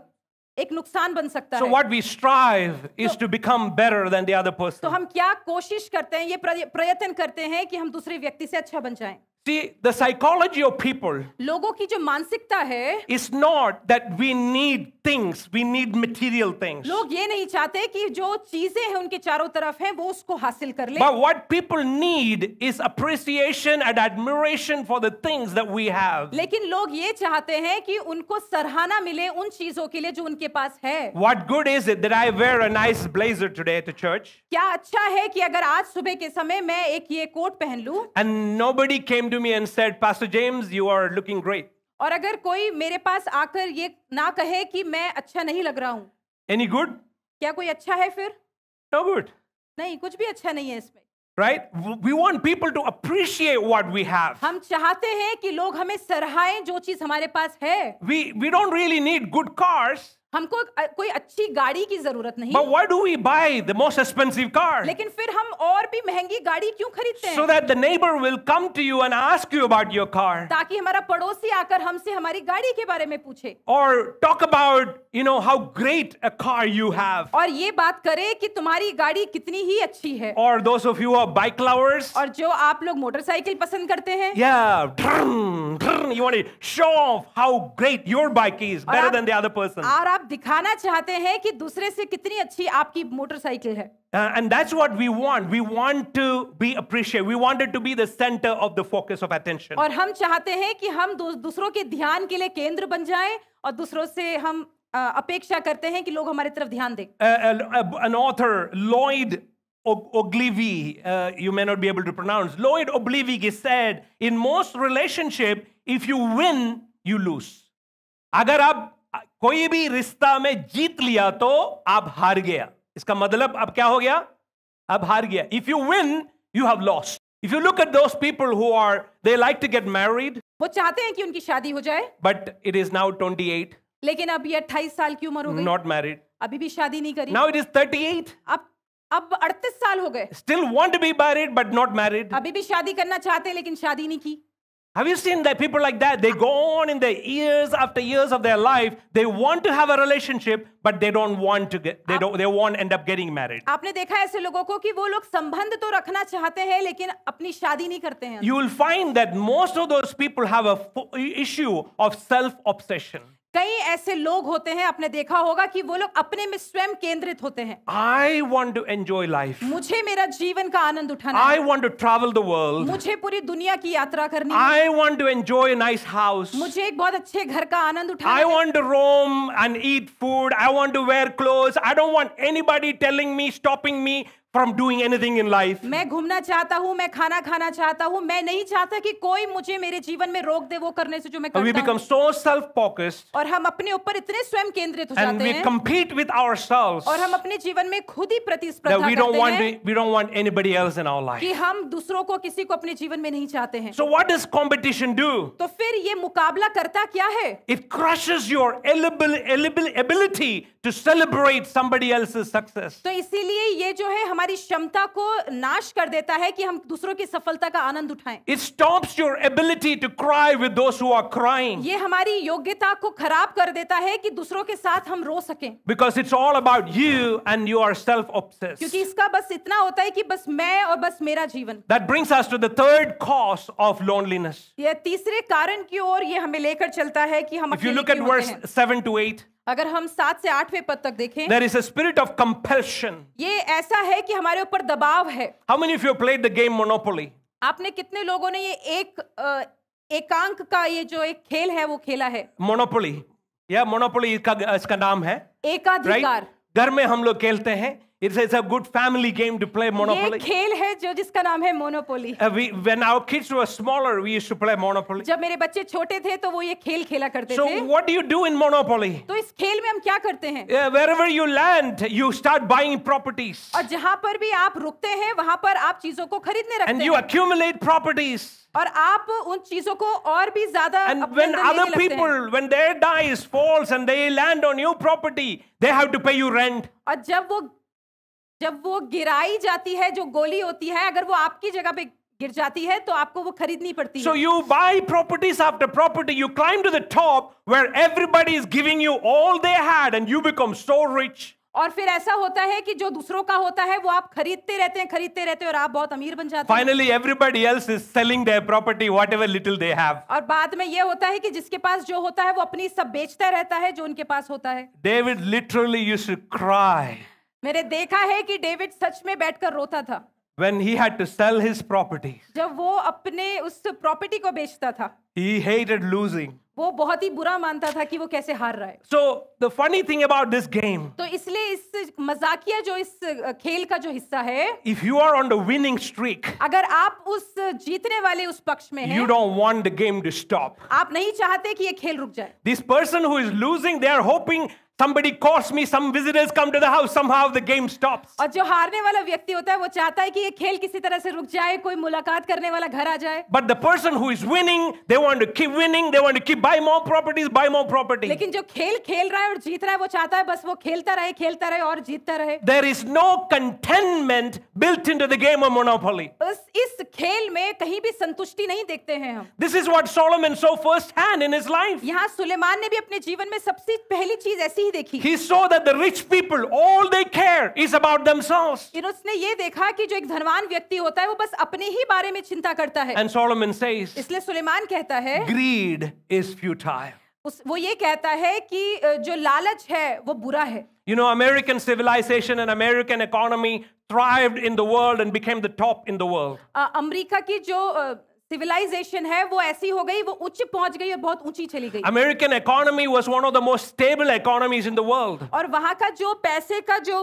एक नुकसान बन सकता so है what we strive is to become better than the other person तो हम क्या कोशिश करते हैं ये प्रयत्न करते हैं कि हम दूसरे व्यक्ति से अच्छा बन जाएं See, the psychology of people लोगों की जो मानसिकता है is not that we need things, we need material things. लोग ये नहीं चाहते कि जो चीजें हैं उनके चारों तरफ हैं वो उसको हासिल कर लें. But what people need is appreciation and admiration for the things that we have. लेकिन लोग ये चाहते हैं कि उनको सराहना मिले उन चीजों के लिए जो उनके पास है. What good is it that I wear a nice blazer today to church? क्या अच्छा है कि अगर आज सुबह के समय मैं एक ये And nobody came to to me and said, Pastor James, you are looking great. और अगर कोई मेरे पास आकर ये ना कहे कि मैं अच्छा नहीं लग रहा हूँ Any good? क्या कोई अच्छा है फिर no good. नहीं कुछ भी अच्छा नहीं है इसमें right we want people to appreciate what we have हम चाहते हैं कि लोग हमें सराहें जो चीज हमारे पास है we we don't really need good cars हमको कोई अच्छी गाड़ी की जरूरत नहीं But why do we buy the most expensive car? लेकिन फिर हम और भी महंगी गाड़ी क्यों खरीदते हैं So that the neighbor will come to you and ask you about your car. ताकि हमारा पड़ोसी आकर हमसे हमारी गाड़ी के बारे में पूछे Or talk about you know how great a car you have. और ये बात करे कि तुम्हारी गाड़ी कितनी ही अच्छी है Or those of you who are bike lovers. और जो आप लोग मोटरसाइकिल पसंद करते हैं Yeah, drrn, drrn, you want to show off how great your bike is better than the other person. और आप दिखाना चाहते हैं कि दूसरे से कितनी अच्छी आपकी मोटरसाइकिल है Uh, and that's what we want. We want to be appreciated. We wanted to be the center of the focus of attention. और हम चाहते हैं कि हम दूसरों के ध्यान के लिए केंद्र बन जाएं और दूसरों से हम अपेक्षा करते हैं कि लोग हमारे तरफ ध्यान दें. An author, Lloyd Ogilvie, uh, you may not be able to pronounce. Lloyd Ogilvie said, in most relationship, if you win, you lose. अगर आप कोई भी रिश्ता में जीत लिया तो आप हार गया इसका मतलब अब क्या हो गया अब हार गया if you win you have lost if you look at those people who are they like to get married वो चाहते हैं कि उनकी शादी हो जाए but it is now twenty eight लेकिन अब ये अट्ठाईस साल की उम्र हो गई नॉट मैरिड अभी भी शादी नहीं करी now it is thirty eight अब अब अड़तीस साल हो गए still want be married but not married अभी भी शादी करना चाहते हैं लेकिन शादी नहीं की Have you seen that people like that? They go on in their years after years of their life. They want to have a relationship, but they don't want to get. They don't. They won't end up getting married. आपने देखा ऐसे लोगों को कि वो लोग संबंध तो रखना चाहते हैं, लेकिन अपनी शादी नहीं करते हैं. You will find that most of those people have a issue of self obsession. कई ऐसे लोग होते हैं आपने देखा होगा कि वो लोग अपने में स्वयं केंद्रित होते हैं I want to enjoy life मुझे मेरा जीवन का आनंद उठाना I want to travel the world मुझे पूरी दुनिया की यात्रा करनी I want to enjoy nice house मुझे एक बहुत अच्छे घर का आनंद उठाना I want to roam and eat food I want to wear clothes I don't want anybody telling me stopping me from doing anything in life. मैं घूमना चाहता हूँ मैं खाना खाना चाहता हूँ मैं नहीं चाहता कि कोई मुझे मेरे जीवन में रोक दे वो करने से जो मैं करता we become so self-focused. और हम अपने ऊपर इतने स्वयं केंद्रित हो जाते हैं. And we compete with ourselves. और हम अपने जीवन में खुद ही प्रतिस्पर्धा करते हैं. we don't want to, we don't want anybody else in our life. कि हम दूसरों को किसी को अपने जीवन में नहीं चाहते हैं. So what does competition do? तो फिर ये मुकाबला करता क्या है? It crushes your ability to celebrate somebody else's success. तो इसीलिए ये जो है हमारी क्षमता को नाश कर देता है कि हम दूसरों की सफलता का आनंद उठाएं it stops your ability to cry with those who are crying ये हमारी योग्यता को खराब कर देता है कि दूसरों के साथ हम रो सकें because it's all about you and you are self obsessed क्योंकि इसका बस इतना होता है कि बस मैं और बस मेरा जीवन that brings us to the third cause of loneliness ये तीसरे कारण की ओर ये हमें लेकर चलता है कि हम you look at verse 7 to 8 अगर हम सात से आठवें पद तक देखें there is spirit of compulsion ये ऐसा है कि हमारे ऊपर दबाव है how many you played the game Monopoly आपने कितने लोगों ने ये एक एकांक का ये जो एक खेल है वो खेला है मोनोपोली या मोनोपोली इसका इसका नाम है एकाधिकार right? घर में हम लोग खेलते हैं It's, a good family game to play Monopoly. ये खेल है जो जिसका नाम है Monopoly. Uh, we, when our kids were smaller, we used to play Monopoly. जब मेरे बच्चे छोटे थे तो वो ये खेल खेला करते थे. So what do you do in Monopoly? तो इस खेल में हम क्या करते हैं? Uh, wherever you land, you start buying properties. और जहाँ पर भी आप रुकते हैं, वहाँ पर आप चीजों को खरीदने रखते हैं. And you accumulate properties. और आप उन चीजों को और भी ज्यादा and when other people when their dice falls and they land on your property they have to pay you rent और जब वो जब वो गिराई जाती है जो गोली होती है अगर वो आपकी जगह पे गिर जाती है तो आपको वो खरीदनी पड़ती so है so you buy properties after property you climb to the top where everybody is giving you all they had and you become so rich और फिर ऐसा होता है कि जो दूसरों का होता है वो आप खरीदते रहते हैं खरीदते रहते हैं और आप बहुत अमीर बन जाते हैं finally everybody else is selling their property whatever little they have और बाद में ये होता है कि जिसके पास जो होता है वो अपनी सब बेचता रहता है जो उनके पास होता है David literally used to cry मैंने देखा है कि डेविड सच में बैठकर रोता था when he had to sell his property जब वो अपने उस प्रॉपर्टी को बेचता था he hated losing वो बहुत ही बुरा मानता था कि वो कैसे हार रहा है so the funny thing about this game तो इसलिए इस मजाकिया जो इस खेल का जो हिस्सा है if you are on the winning streak अगर आप उस जीतने वाले उस पक्ष में हैं you don't want the game to stop आप नहीं चाहते कि ये खेल रुक जाए this person who is losing they are hoping Somebody calls me, some visitors come to the house, somehow the game stops. और जो हारने वाला व्यक्ति होता है वो चाहता है कि ये खेल किसी तरह से रुक जाए कोई मुलाकात करने वाला घर आ जाए But the person who is winning, they want to keep winning, they want to keep buy more properties, buy more property. लेकिन जो खेल खेल रहा है और जीत रहा है वो चाहता है बस वो खेलता रहे खेलता रहे और जीतता रहे There is no contentment built into the game of monopoly. उस इस खेल में कहीं भी संतुष्टि नहीं देखते हैं हम This is what Solomon saw firsthand in his life. यहाँ सुलेमान ने भी अपने जीवन में सबसे पहली चीज ऐसी नहीं देखी he saw that the rich people all they care is about themselves उसने ये देखा कि जो एक धनवान व्यक्ति होता है वो बस अपने ही बारे में चिंता करता है and solomon says इसलिए सुलेमान कहता है greed is futile उस वो ये कहता है कि जो लालच है वो बुरा है You know, American civilization and American economy thrived in the world and became the top in the world. America की जो सिविलाइजेशन है वो ऐसी हो गई वो उच्च पहुंच गई और बहुत ऊंची चली गई American economy was one of the most stable economies in the world और वहां का जो पैसे का जो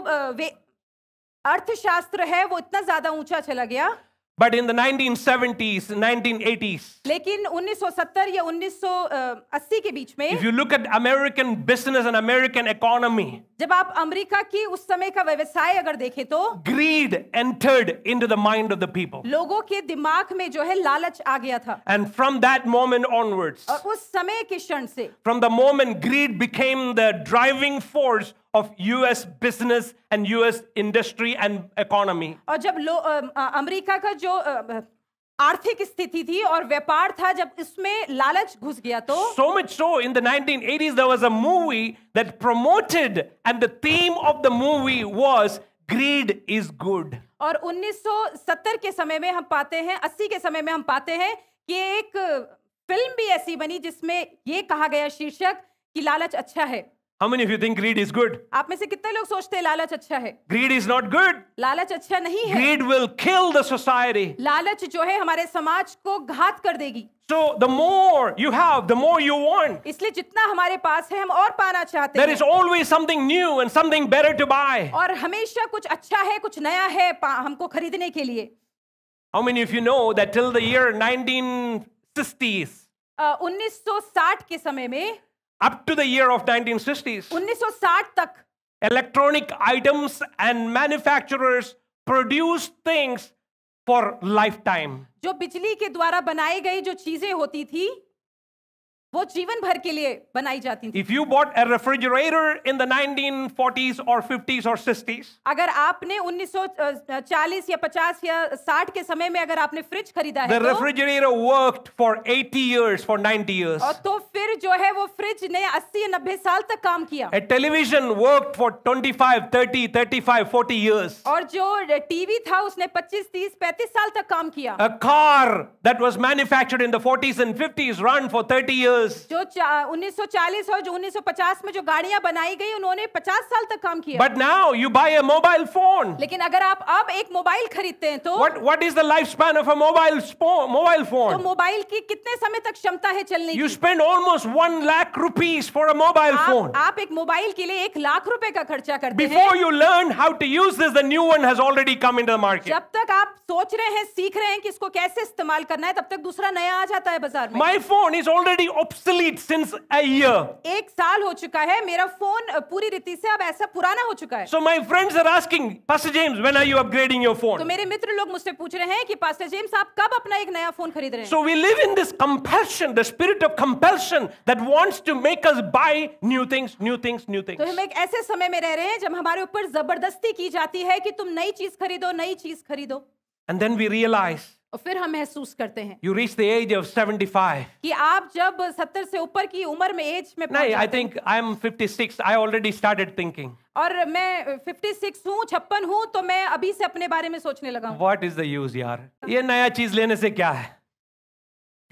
अर्थशास्त्र है वो इतना ज्यादा ऊंचा चला गया But in the 1970s, 1980s. लेकिन 1970 या 1980 के बीच में. If you look at American business and American economy. जब आप अमेरिका की उस समय का व्यवसाय अगर देखें तो. Greed entered into the mind of the people. लोगों के दिमाग में जो है लालच आ गया था. And from that moment onwards. और उस समय के क्षण से. From the moment greed became the driving force of US business and US industry and economy. और जब लो अमेरिका का जो आर्थिक स्थिति थी और व्यापार था जब इसमें लालच घुस गया तो so much so in the 1980s there was a movie that promoted and the theme of the movie was greed और 1970 के समय में हम पाते हैं 80 के समय में हम पाते हैं कि एक फिल्म भी ऐसी बनी जिसमें यह कहा गया शीर्षक कि लालच अच्छा है How many of you think greed is good? आप में से कितने लोग सोचते हैं लालच अच्छा है? Greed is not good. लालच अच्छा नहीं है. Greed will kill the society. लालच जो है हमारे समाज को घात कर देगी. So the more you have, the more you want. इसलिए जितना हमारे पास है हम और पाना चाहते हैं. There is always something new and something better to buy. और हमेशा कुछ अच्छा है, कुछ नया है हमको खरीदने के लिए. How many of you know that till the year 1960s? Uh, 1960 के समय में up to the year of 1960s electronic items and manufacturers produced things for lifetime जो बिजली के द्वारा बनाई गई जो चीजें होती थी वो जीवन भर के लिए बनाई जाती थी if you bought a refrigerator in the 1940s और 50s और 60s अगर आपने 1940 या 50 या 60 के समय में अगर आपने फ्रिज खरीदा है the refrigerator worked for 80 years for 90 years और तो फिर जो है वो फ्रिज ने 80 या 90 साल तक काम किया a television worked for 25 30 35 40 years और जो टीवी था उसने 25 30 35 साल तक काम किया a car that was manufactured in the 40s and 50s run for 30 years years. जो 1940 और जो 1950 में जो गाड़ियां बनाई गई उन्होंने 50 साल तक काम किया. But now you buy a mobile phone. लेकिन अगर आप अब एक मोबाइल खरीदते हैं तो What what is the lifespan of a mobile mobile phone? तो मोबाइल की कितने समय तक क्षमता है चलने की? You spend almost 1 lakh rupees for a mobile phone. आप एक मोबाइल के लिए 1 लाख रुपए का खर्चा करते हैं. Before you learn how to use this the new one has already come into the market. जब तक आप सोच रहे हैं सीख रहे हैं कि इसको कैसे इस्तेमाल करना है तब तक दूसरा नया आ जाता है बाजार में. My phone is already obsolete. obsolete since a year. एक साल हो चुका है मेरा फोन पूरी रीति से अब ऐसा पुराना हो चुका है. So my friends are asking, Pastor James, when are you upgrading your phone? तो मेरे मित्र लोग मुझसे पूछ रहे हैं कि Pastor James आप कब अपना एक नया फोन खरीद रहे हैं? So we live in this compulsion, the spirit of compulsion that wants to make us buy new things, new things, new things. तो हम एक ऐसे समय में रह रहे हैं जब हमारे ऊपर जबरदस्ती की जाती है कि तुम नई चीज खरीदो, नई चीज खरीदो. And then we realize और फिर हम महसूस करते हैं you reach the age of 75 कि आप जब 70 से ऊपर की उम्र में एज में नहीं I think I am 56 I already started thinking और मैं 56 हूँ छप्पन हूँ तो मैं अभी से अपने बारे में सोचने लगा हूँ व्हाट इज द यूज यार ये नया चीज लेने से क्या है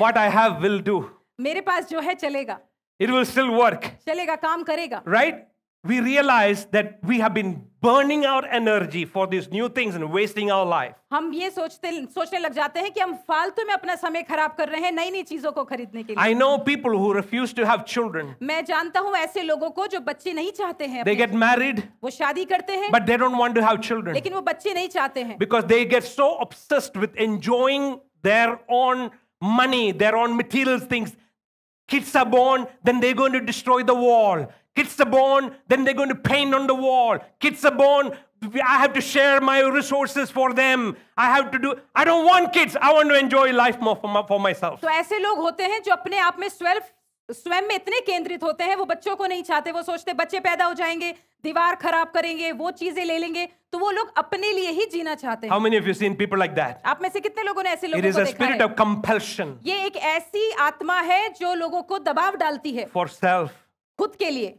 what I have will do मेरे पास जो है चलेगा इट विल स्टिल वर्क चलेगा काम करेगा right right? we realize that we have been burning our energy for these new things and wasting our life. हम ये सोचते सोचने लग जाते हैं कि हम फालतू में अपना समय खराब कर रहे हैं नई नई चीजों को खरीदने के लिए. I know people who refuse to have children. मैं जानता हूँ ऐसे लोगों को जो बच्चे नहीं चाहते हैं. They get married. वो शादी करते हैं. But they don't want to have children. लेकिन वो बच्चे नहीं चाहते हैं. Because they get so obsessed with enjoying their own money, their own material things. Kids are born, then they're going to destroy the wall. Kids are born, then they're going to paint on the wall. Kids are born, I have to share my resources for them. I have to do. I don't want kids. I want to enjoy life more for, for myself. So, ऐसे लोग होते हैं जो अपने आप में स्वयं स्वयं में इतने केंद्रित होते हैं वो बच्चों को नहीं चाहते वो सोचते बच्चे पैदा हो जाएंगे दीवार खराब करेंगे वो चीजें ले लेंगे तो वो लोग अपने लिए ही जीना चाहते हैं How many of you seen people like that? आप में से कितने लोगों ने ऐसे लोगों It is को a देखा spirit है? of compulsion. ये एक ऐसी आत्मा है जो लोगों को दबाव डालती है For self. खुद के लिए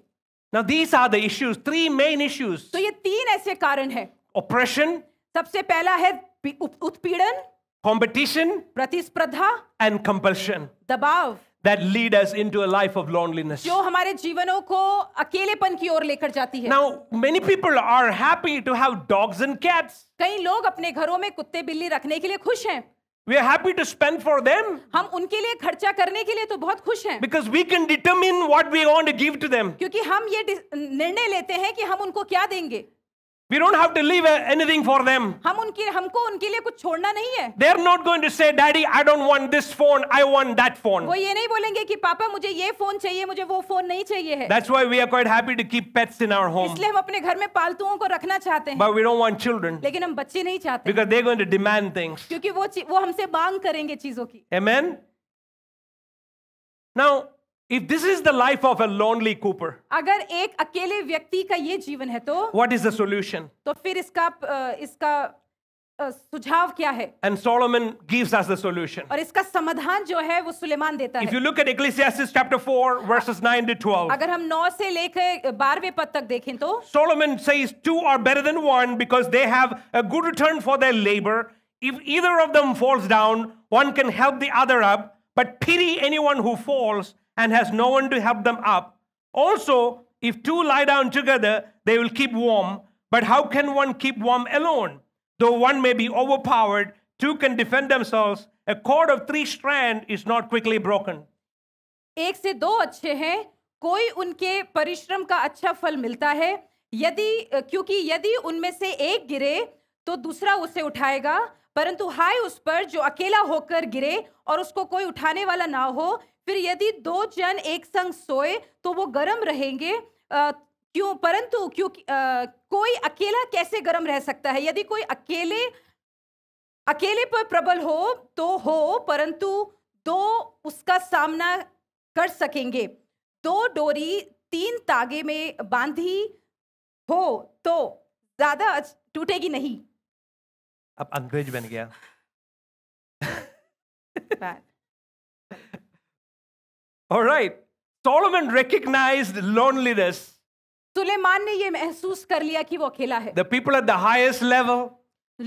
Now these are the issues, three main issues. तो ये तीन ऐसे कारण हैं. Oppression. सबसे पहला है उत्पीड़न. Competition. प्रतिस्पर्धा. And compulsion. दबाव. That lead us into a life of loneliness. जो हमारे जीवनों को अकेलेपन की ओर लेकर जाती है. Now many people are happy to have dogs and cats. कई लोग अपने घरों में कुत्ते बिल्ली रखने के लिए खुश हैं. We are happy to spend for them. हम उनके लिए खर्चा करने के लिए तो बहुत खुश हैं. Because we can determine what we want to give to them. क्योंकि हम ये निर्णय लेते हैं कि हम उनको क्या देंगे. We don't have to leave uh, anything for them. हम उनके हमको उनके लिए कुछ छोड़ना नहीं है. They're not going to say, Daddy, I don't want this phone. I want that phone. वो ये नहीं बोलेंगे कि पापा मुझे ये फोन चाहिए मुझे वो फोन नहीं चाहिए है. That's why we are quite happy to keep pets in our home. इसलिए हम अपने घर में पालतुओं को रखना चाहते हैं. But we don't want children. लेकिन हम बच्चे नहीं चाहते. Because they're going to demand things. क्योंकि वो वो हमसे मांग करेंगे चीजों की. Amen. Now if this is the life of a lonely Cooper, अगर एक अकेले व्यक्ति का ये जीवन है तो what is the solution? तो फिर इसका इसका सुझाव क्या है? And Solomon gives us the solution. और इसका समाधान जो है वो सुलेमान देता है. If you look at Ecclesiastes chapter 4 verses 9 to 12. अगर हम 9 से लेकर बारहवें पद तक देखें तो Solomon says two are better than one because they have a good return for their labor. If either of them falls down, one can help the other up, but pity anyone who falls and has no one to help them up. Also, if two lie down together, they will keep warm. But how can one keep warm alone? Though one may be overpowered, two can defend themselves. A cord of three strand is not quickly broken. एक से दो अच्छे हैं कोई उनके परिश्रम का अच्छा फल मिलता है यदि क्योंकि यदि उनमें से एक गिरे तो दूसरा उसे उठाएगा परंतु हाय उस पर जो अकेला होकर गिरे और उसको कोई उठाने वाला ना हो फिर यदि दो जन एक संग सोए तो वो गर्म रहेंगे क्यों परंतु क्यों कोई अकेला कैसे गर्म रह सकता है यदि कोई अकेले अकेले पर प्रबल हो तो हो परंतु दो उसका सामना कर सकेंगे दो डोरी तीन तागे में बांधी हो तो ज्यादा टूटेगी नहीं अब अंग्रेज बन गया All right. Solomon recognized loneliness. Suleman ने ये महसूस कर लिया कि वो अकेला है. The people at the highest level.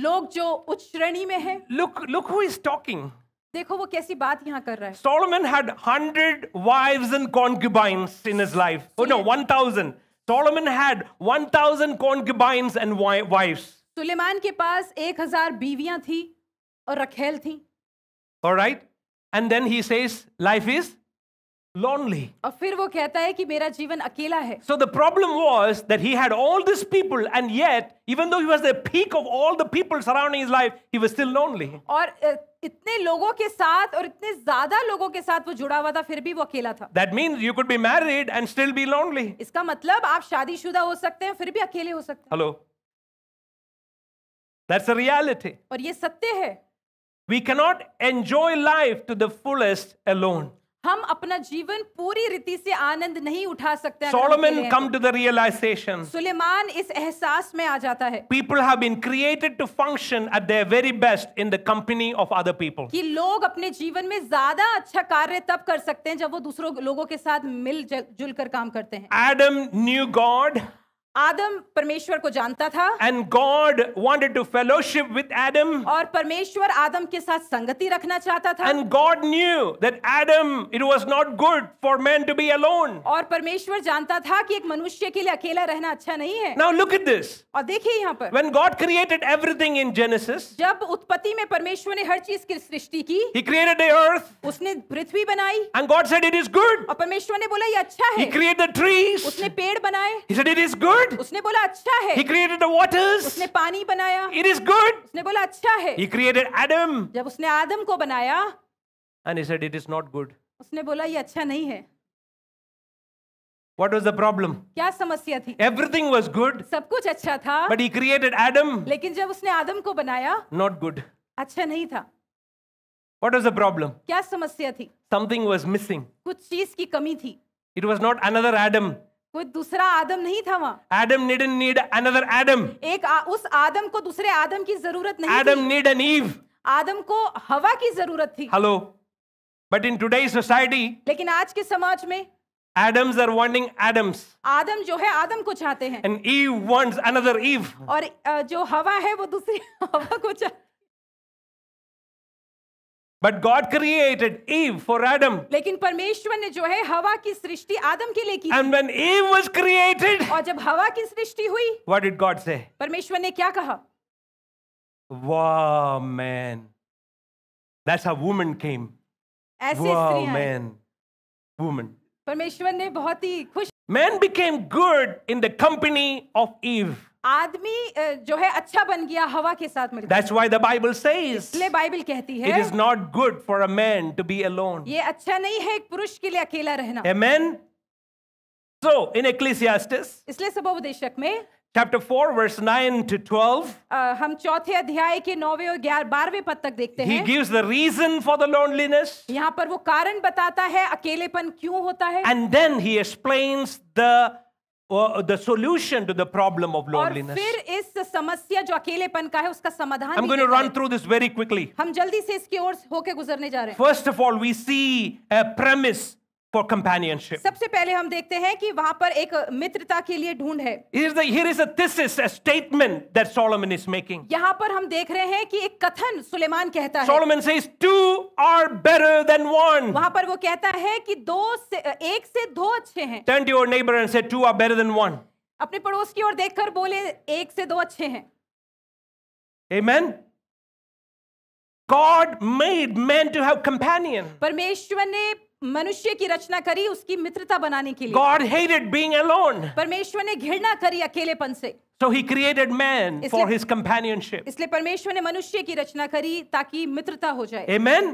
लोग जो उच्च श्रेणी में हैं. Look, look who is talking. देखो वो कैसी बात यहाँ कर रहा है. Solomon had hundred wives and concubines in his life. Oh no, one thousand. Solomon had one thousand concubines and wives. Suleman के पास एक हजार बीवियां थी और रखेल थी. All right. And then he says, life is lonely. aur fir wo kehta hai ki mera jeevan akela hai So the problem was that he had all these people and yet even though he was the peak of all the people surrounding his life he was still lonely. aur itne logo ke sath aur itne zyada logo ke sath wo juda hua tha fir bhi wo akela tha That means you could be married and still be lonely. इसका मतलब आप शादीशुदा हो सकते हैं फिर भी अकेले हो सकते हैं. Hello. That's a reality. aur ye satya hai We cannot enjoy life to the fullest alone. हम अपना जीवन पूरी रीति से आनंद नहीं उठा सकते Solomon come to the realization सुलेमान इस एहसास में आ जाता है people have been created to function at their very best in the company of other people कि लोग अपने जीवन में ज्यादा अच्छा कार्य तब कर सकते हैं जब वो दूसरों लोगों के साथ मिलजुल कर काम करते हैं एडम न्यू गॉड आदम परमेश्वर को जानता था and God wanted to fellowship with Adam और परमेश्वर आदम के साथ संगति रखना चाहता था and God knew that Adam it was not good for man to be alone और परमेश्वर जानता था कि एक मनुष्य के लिए अकेला रहना अच्छा नहीं है नाउ लुक एट दिस और देखिए यहाँ पर when God created everything in Genesis जब उत्पत्ति में परमेश्वर ने हर चीज की सृष्टि की ही क्रिएटेड द अर्थ उसने पृथ्वी बनाई and God said it is good और परमेश्वर ने बोला ये अच्छा है ही क्रिएटेड द ट्रीज उसने पेड़ बनाए he said it is good good. उसने बोला अच्छा है. He created the waters. उसने पानी बनाया. It is good. उसने बोला अच्छा है. He created Adam. जब उसने आदम को बनाया. And he said it is not good. उसने बोला ये अच्छा नहीं है. What was the problem? क्या समस्या थी? Everything was good. सब कुछ अच्छा था. But he created Adam. लेकिन जब उसने आदम को बनाया. Not good. अच्छा नहीं था. What was the problem? क्या समस्या थी? Something was missing. कुछ चीज की कमी थी. It was not another Adam. कोई दूसरा आदम नहीं था वहाँ एडम नीडन नीड अनदर एडम एक आ, उस आदम को दूसरे आदम की जरूरत नहीं एडम नीड एन ईव आदम को हवा की जरूरत थी hello but in today society लेकिन आज के समाज में Adams are wanting Adams. आदम जो है आदम को चाहते हैं. And Eve wants another Eve. और जो हवा है वो दूसरी हवा को चाहती But God created Eve for Adam. लेकिन परमेश्वर ने जो है हवा की सृष्टि आदम के लिए की. And when Eve was created. और जब हवा की सृष्टि हुई. What did God say? परमेश्वर ने क्या कहा? Wow, man. That's how woman came. Wow, man. Woman. परमेश्वर ने बहुत ही खुश. Man became good in the company of Eve. आदमी जो है अच्छा बन गया हवा के साथ मिलकर That's why the Bible says. इसलिए बाइबल कहती है. It is not good for a man to be alone. ये अच्छा नहीं है एक पुरुष के लिए अकेला रहना. Amen. So in Ecclesiastes. इसलिए सबोपदेशक में chapter 4 verse 9 to 12 हम चौथे अध्याय के 9वें और 12वें पद तक देखते हैं he gives the reason for the loneliness यहाँ पर वो कारण बताता है अकेलेपन क्यों होता है and then he explains the the solution to the problem of loneliness. और फिर इस समस्या I'm going to run through this very quickly. First of all, we see a premise for companionship. सबसे पहले हम देखते हैं कि वहां पर एक मित्रता के लिए ढूंढ है. Here is the here is a thesis, a statement that Solomon is making. यहाँ पर हम देख रहे हैं कि एक कथन सुलेमान कहता है. Solomon says two are better than one. वहां पर वो कहता है कि दो से एक से दो अच्छे हैं. Turn to your neighbor and say two are better than one. अपने पड़ोस की ओर देखकर बोले एक से दो अच्छे हैं. Amen. God made men to have companion. परमेश्वर ने मनुष्य की रचना करी उसकी मित्रता बनाने के लिए गॉड हेटेड बीइंग अलोन परमेश्वर ने घृणा करी अकेलेपन से so he created man for his companionship इसलिए परमेश्वर ने मनुष्य की रचना करी ताकि मित्रता हो जाए amen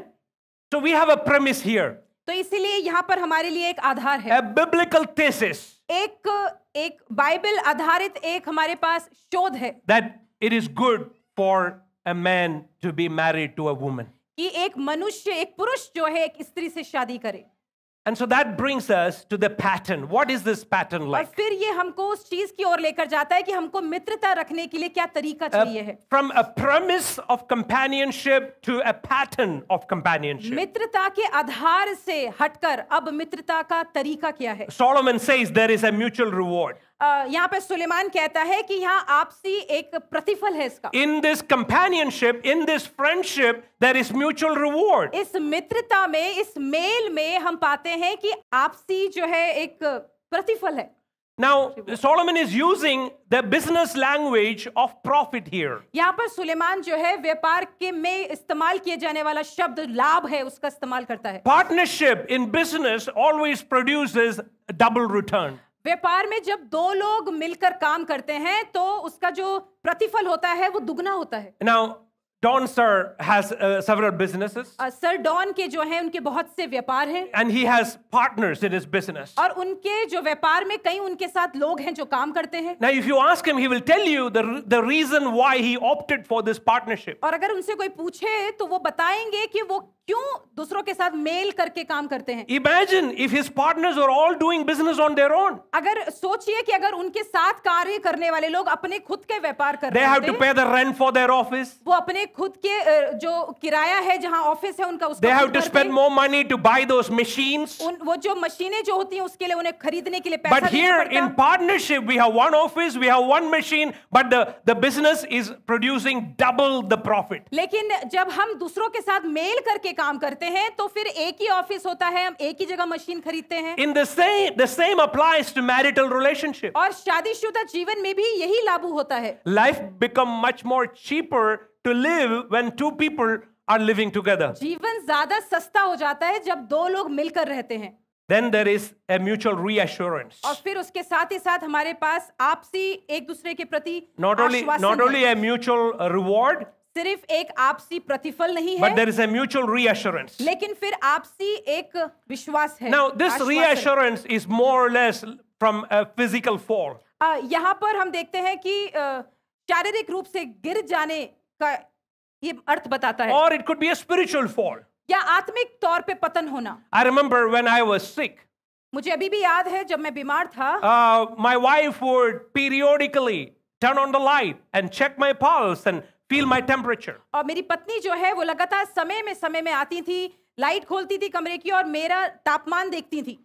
so we have a promise here तो इसीलिए यहां पर हमारे लिए एक आधार है अ बिब्लिकल थीसिस एक एक बाइबल आधारित एक हमारे पास शोध है that it is good for a man to be married to a woman कि एक मनुष्य एक पुरुष जो है एक स्त्री से शादी करे And so that brings us to the pattern. What is this pattern like? Uh, from a premise of companionship to a pattern of companionship. Solomon says there is a mutual reward. Uh, यहाँ पे सुलेमान कहता है कि यहाँ आपसी एक प्रतिफल है इसका in this companionship in this friendship there is mutual इस मित्रता में इस मेल में हम पाते रहे हैं कि आपसी जो है एक प्रतिफल है Now, Solomon is using the business language of profit here. यहाँ पर सुलेमान जो है व्यापार के में इस्तेमाल किए जाने वाला शब्द लाभ है उसका इस्तेमाल करता है Partnership in business always produces double return. व्यापार में जब दो लोग मिलकर काम करते हैं तो उसका जो प्रतिफल होता है वो दुगना होता है Now, Don sir has uh, several businesses. Uh, sir Don के जो हैं उनके बहुत से व्यापार हैं. And he has partners in his business. और उनके जो व्यापार में कई उनके साथ लोग हैं जो काम करते हैं. Now if you ask him, he will tell you the the reason why he opted for this partnership. और अगर उनसे कोई पूछे तो वो बताएंगे कि वो क्यों दूसरों के साथ मेल करके काम करते हैं imagine if his partners are all doing business on their own अगर सोचिए कि अगर उनके साथ कार्य करने वाले लोग अपने खुद के व्यापार कर रहे have to pay the rent for their office वो अपने खुद के जो किराया है जहां ऑफिस है उनका उसका they have to spend more money to buy those machines वो जो मशीनें जो होती हैं उसके लिए उन्हें खरीदने के लिए पैसा but here in partnership we have one office we have one machine but the the business is producing double the profit लेकिन जब हम दूसरों के साथ मेल करके काम करते हैं तो फिर एक ही ऑफिस होता है हम एक ही जगह मशीन खरीदते हैं in the same the same applies to marital relationship और शादीशुदा जीवन में भी यही लागू होता है life become much more cheaper to live when two people are living together जीवन ज्यादा सस्ता हो जाता है जब दो लोग मिलकर रहते हैं Then there is a mutual reassurance. और फिर उसके साथ ही साथ हमारे पास आपसी एक दूसरे के प्रति not only, not only a mutual reward, सिर्फ एक आपसी प्रतिफल नहीं है there is a mutual reassurance लेकिन फिर आपसी एक विश्वास है now this reassurance is more less from physical fall यहाँ पर हम देखते हैं कि शारीरिक रूप से गिर जाने का ये अर्थ बताता है और it could be a spiritual fall या आत्मिक तौर पे पतन होना I remember when I was sick मुझे अभी भी याद है जब मैं बीमार था my wife would periodically turn on the light and check my pulse and feel my temperature और मेरी पत्नी जो है वो लगातार समय में समय में आती थी लाइट खोलती थी कमरे की और मेरा तापमान देखती थी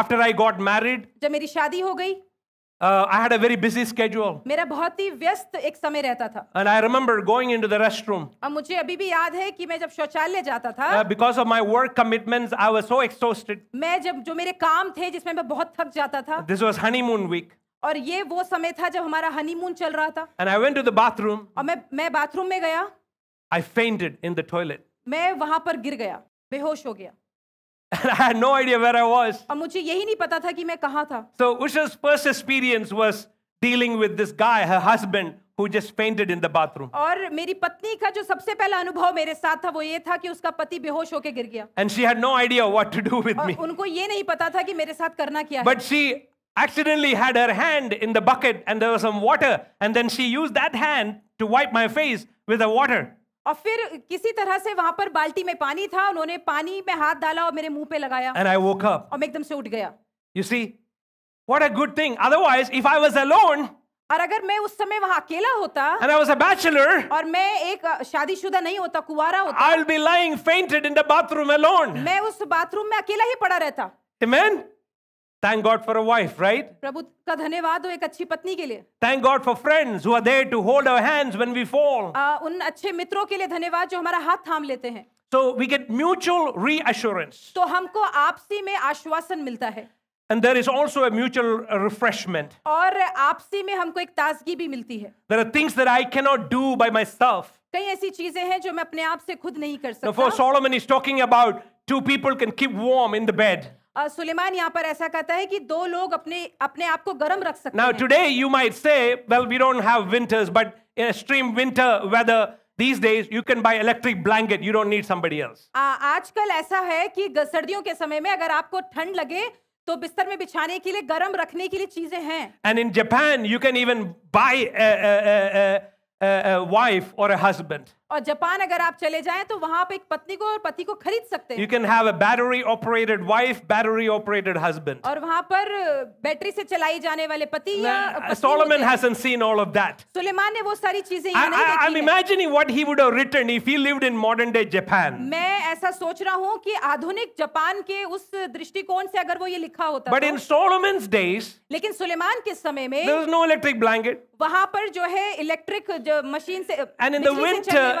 आफ्टर आई गॉट मैरिड जब मेरी शादी हो गई uh, I had a very busy schedule. मेरा बहुत ही व्यस्त एक समय रहता था And I remember going into the restroom. और मुझे अभी भी याद है कि मैं जब शौचालय जाता था because uh, of my work commitments, I was so exhausted. मैं जब जो मेरे काम थे जिसमें मैं बहुत थक जाता था दिस was honeymoon वीक और ये वो समय था जब हमारा हनीमून चल रहा था and I went to the bathroom और मैं मैं बाथरूम में गया I fainted in the toilet मैं वहां पर गिर गया बेहोश हो गया And I had no idea where I was. और मुझे यही नहीं पता था कि मैं कहां था. So Usha's first experience was dealing with this guy her husband who just fainted in the bathroom. और मेरी पत्नी का जो सबसे पहला अनुभव मेरे साथ था वो ये था कि उसका पति बेहोश होकर गिर गया. And she had no idea what to do with me. उनको ये नहीं पता था कि मेरे साथ करना क्या है. But she accidentally had her hand in the bucket and there was some water and then she used that hand to wipe my face with the water और फिर किसी तरह से वहां पर बाल्टी में पानी था उन्होंने पानी में हाथ डाला और मेरे मुंह पे लगाया And I woke up. और मैं एकदम से उठ गया you see what a good thing otherwise if I was alone और अगर मैं उस समय वहां अकेला होता and I was a bachelor, और मैं एक शादीशुदा नहीं होता कुवारा होता I'll be lying fainted in the bathroom alone. मैं उस बाथरूम में अकेला ही पड़ा रहता Amen? Thank God for a wife, right? प्रभु का धन्यवाद हो एक अच्छी पत्नी के लिए. Thank God for friends who are there to hold our hands when we fall. उन अच्छे मित्रों के लिए धन्यवाद जो हमारा हाथ थाम लेते हैं. So we get mutual reassurance. तो हमको आपसी में आश्वासन मिलता है. And there is also a mutual refreshment. और आपसी में हमको एक ताजगी भी मिलती है. There are things that I cannot do by myself. कई ऐसी चीजें हैं जो मैं अपने आप से खुद नहीं कर सकता. For Solomon is talking about two people can keep warm in the bed. Uh, Suleman यहाँ पर ऐसा कहता है कि दो लोग अपने अपने आप को गर्म रख सकते Now, हैं। today you might say, well, we don't have winters, but in extreme winter weather, these days you can buy electric blanket. You don't need somebody else. आ, आजकल ऐसा है कि सर्दियों के समय में अगर आपको ठंड लगे तो बिस्तर में बिछाने के लिए गर्म रखने के लिए चीजें हैं। And in Japan, you can even buy a, a, a, a, a wife or a husband. और जापान अगर आप चले जाएं तो वहां पे एक पत्नी को और पति को खरीद सकते हैं you can have a battery operated wife battery operated husband और वहां पर बैटरी से चलाई जाने वाले पति या Solomon hasn't seen all of that Suleman ने वो सारी चीजें नहीं देखी I am imagining what he would have written if he lived in modern day Japan मैं ऐसा सोच रहा हूं कि आधुनिक जापान के उस दृष्टिकोण से अगर वो ये लिखा होता बट इन सोलोमनस डेज लेकिन सुलेमान के समय में there is no electric blanket वहां पर जो है इलेक्ट्रिक मशीन से and in the winter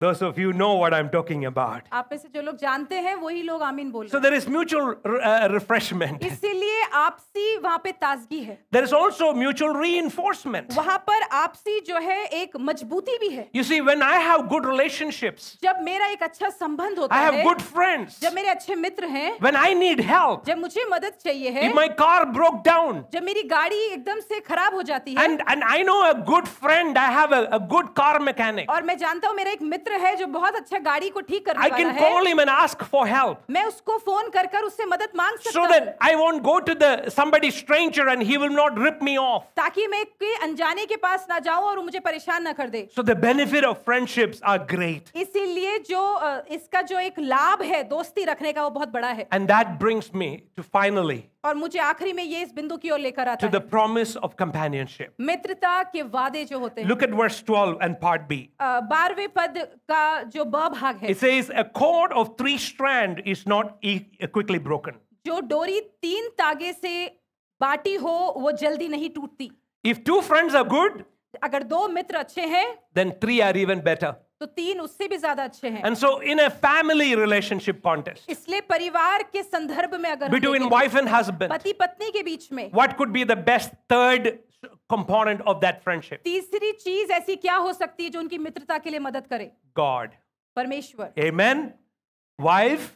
Those of you know what I'm talking about. आप में से जो लोग जानते हैं वही लोग आमीन बोल So there is mutual uh, refreshment. इसीलिए आपसी वहाँ पे ताजगी है. There is also mutual reinforcement. वहाँ पर आपसी जो है एक मजबूती भी है. You see, when I have good relationships. जब मेरा एक अच्छा संबंध होता है. I have good friends. जब मेरे अच्छे मित्र हैं. When I need help. जब मुझे मदद चाहिए है. If my car broke down. जब मेरी गाड़ी एकदम से खराब हो जाती है. And and I know a good friend. I have a, a good car mechanic. और मैं जानता हूँ मेरा एक मित्र मित्र है जो बहुत अच्छा गाड़ी को ठीक करने I can वाला call है him and ask for help. मैं उसको फोन कर कर उससे मदद मांग सकता So that I won't go to the somebody stranger and he will not rip me off. ताकि मैं के अनजाने के पास ना जाऊं और मुझे परेशान ना कर दे So the benefit of friendships are great. इसीलिए जो अ, इसका जो एक लाभ है दोस्ती रखने का वो बहुत बड़ा है And that brings me to finally और मुझे आखिरी में ये इस बिंदु की ओर लेकर आता to the है promise of companionship. मित्रता के वादे जो होते हैं Look at verse 12 and part B. अ, बारहवें पद का जो ब भाग है it says a cord of three strand is not quickly broken जो डोरी तीन तागे से बाटी हो वो जल्दी नहीं टूटती if two friends are good अगर दो मित्र अच्छे हैं then three are even better तो तीन उससे भी ज्यादा अच्छे हैं and so in a family relationship contest इसलिए परिवार के संदर्भ में अगर बिटवीन वाइफ एंड हस्बैंड पति पत्नी के बीच में what could be the best third component of that friendship तीसरी चीज ऐसी क्या हो सकती है जो उनकी मित्रता के लिए मदद करे गॉड परमेश्वर आमेन वाइफ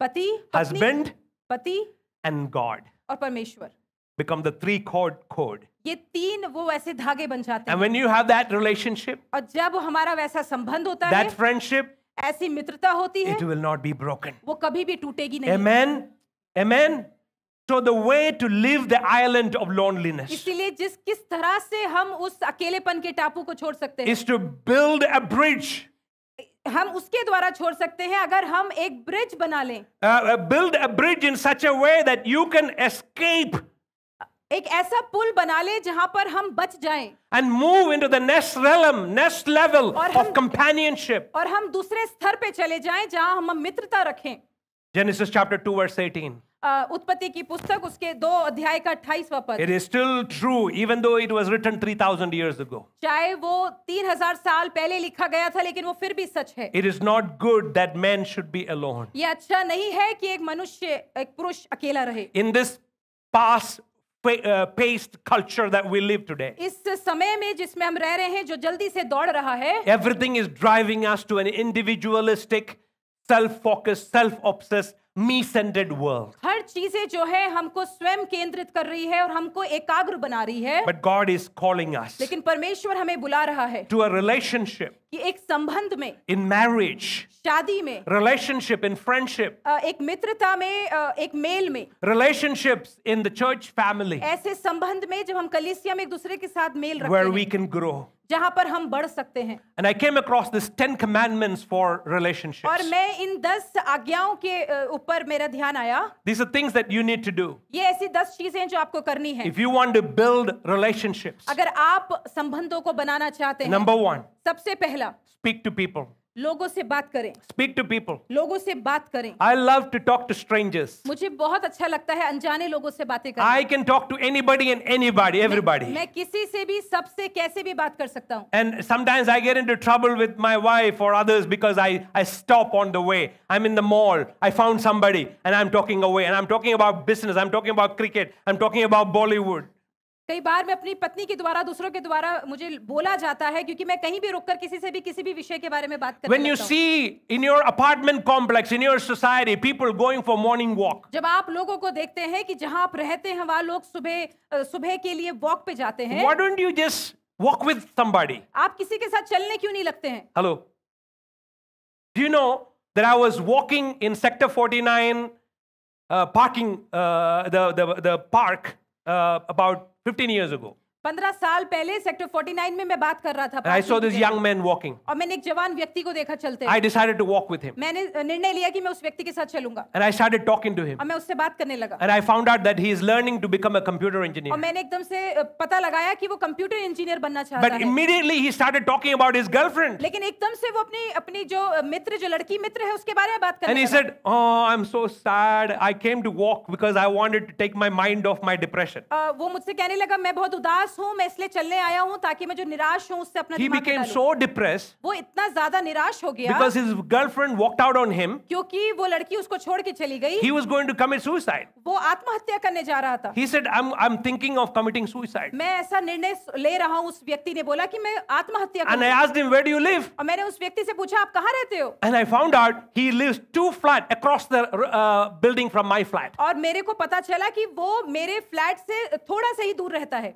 पति हस्बैंड पति एंड गॉड और परमेश्वर become the three code code ये तीन वो वैसे धागे बन जाते हैं when you have that relationship और जब हमारा वैसा संबंध होता that है फ्रेंडशिप ऐसी मित्रता होती है it will not be broken वो कभी भी टूटेगी नहीं amen amen so the way to live the island of loneliness इसलिए जिस किस तरह से हम उस अकेलेपन के टापू को छोड़ सकते हैं is to build a bridge हम उसके द्वारा छोड़ सकते हैं अगर हम एक ब्रिज बना लें Build a bridge in such a way that you can escape एक ऐसा पुल बना ले जहां पर हम बच जाएं and move into the next realm next level of companionship और हम दूसरे स्तर पे चले जाएं जहां हम मित्रता रखें जेनेसिस चैप्टर 2 वर्स 18 उत्पत्ति की पुस्तक उसके दो अध्याय का अट्ठाईसवा पद it is still true even though it was written 3000 years ago चाहे वो 3000 साल पहले लिखा गया था लेकिन वो फिर भी सच है it is not good that man should be alone ये अच्छा नहीं है कि एक मनुष्य एक पुरुष अकेला रहे in this fast paced uh, culture that we live today. इस समय में जिसमें हम रह रहे हैं जो जल्दी से दौड़ रहा है Everything is driving us to an individualistic, self-focused, self-obsessed me centred world हर चीजें जो है हमको स्वयं केंद्रित कर रही है और हमको एकाग्र बना रही है but God is calling us लेकिन परमेश्वर हमें बुला रहा है टू अ रिलेशनशिप कि एक संबंध में इन मैरिज शादी में रिलेशनशिप इन फ्रेंडशिप एक मित्रता में एक मेल में relationships in the church family ऐसे संबंध में जब हम कलीसिया में एक दूसरे के साथ मेल रखते हैं वी कैन ग्रो जहां पर हम बढ़ सकते हैं and I came across this ten commandment for relationship और मैं इन दस आज्ञाओं के ऊपर मेरा ध्यान आया this are things that you need to do ये ऐसी दस चीजें हैं जो आपको करनी है if you want to build relationships अगर आप संबंधों को बनाना चाहते हैं नंबर वन सबसे पहला स्पीक टू पीपल लोगों से बात करें स्पीक टू पीपल लोगों से बात करें I love to talk to strangers मुझे बहुत अच्छा लगता है अनजाने लोगों से बातें करना I can talk to anybody and anybody everybody मैं किसी से भी सबसे कैसे भी बात कर सकता हूं and sometimes I get into trouble with my wife और others because I I stop on the way I am in the mall I found somebody and I am talking away and I am talking about business I am talking about cricket I am talking about Bollywood कई बार मैं अपनी पत्नी के द्वारा दूसरों के द्वारा मुझे बोला जाता है क्योंकि मैं कहीं भी रुककर किसी से भी किसी भी विषय के बारे में बात करती हूं when you see in your apartment complex in your society people going for morning walk जब आप लोगों को देखते हैं कि जहां आप रहते हैं वहां लोग सुबह सुबह के लिए वॉक पे जाते हैं why don't you just walk with somebody आप किसी के साथ चलने क्यों नहीं लगते हैं hello do you know that I was walking in sector 49 parking the the park about uh, uh, uh 15 years ago. पंद्रह साल पहले सेक्टर 49 में मैं बात कर रहा था I saw this young man walking. और मैंने एक जवान व्यक्ति को देखा चलते I decided to walk with him. मैंने निर्णय लिया कि मैं उस व्यक्ति के साथ चलूंगा And I started talking to him. और मैं उससे बात करने लगा And I found out that he is learning to become a computer engineer. और मैंने एकदम से पता लगाया कि वो कंप्यूटर इंजीनियर बनना चाहता है बट इमीडिएटली ही स्टार्टेड टॉकिंग अबाउट हिज लेकिन एकदम से वो अपनी अपनी जो मित्र जो लड़की मित्र है उसके बारे में बात करने and he said said, oh, I'm so sad. I came to walk because I wanted to take my mind off my depression. वो मुझसे कहने लगा मैं बहुत उदास हूं मैं इसलिए चलने आया हूं ताकि मैं जो निराश हूं उससे अपना दिमाग बना सो डिप्रेस वो इतना ज्यादा निराश हो गया because his girlfriend walked out on him क्योंकि वो लड़की उसको छोड़ के चली गई he was going to commit suicide वो आत्महत्या करने जा रहा था he said I am I am thinking of committing suicide मैं ऐसा निर्णय ले रहा हूं उस व्यक्ति ने बोला कि मैं आत्महत्या and I asked him where do you live और मैंने उस व्यक्ति से पूछा आप कहां रहते हो and I found out he lives two flat across the building from my flat और मेरे को पता चला कि वो मेरे फ्लैट से थोड़ा सा ही दूर रहता है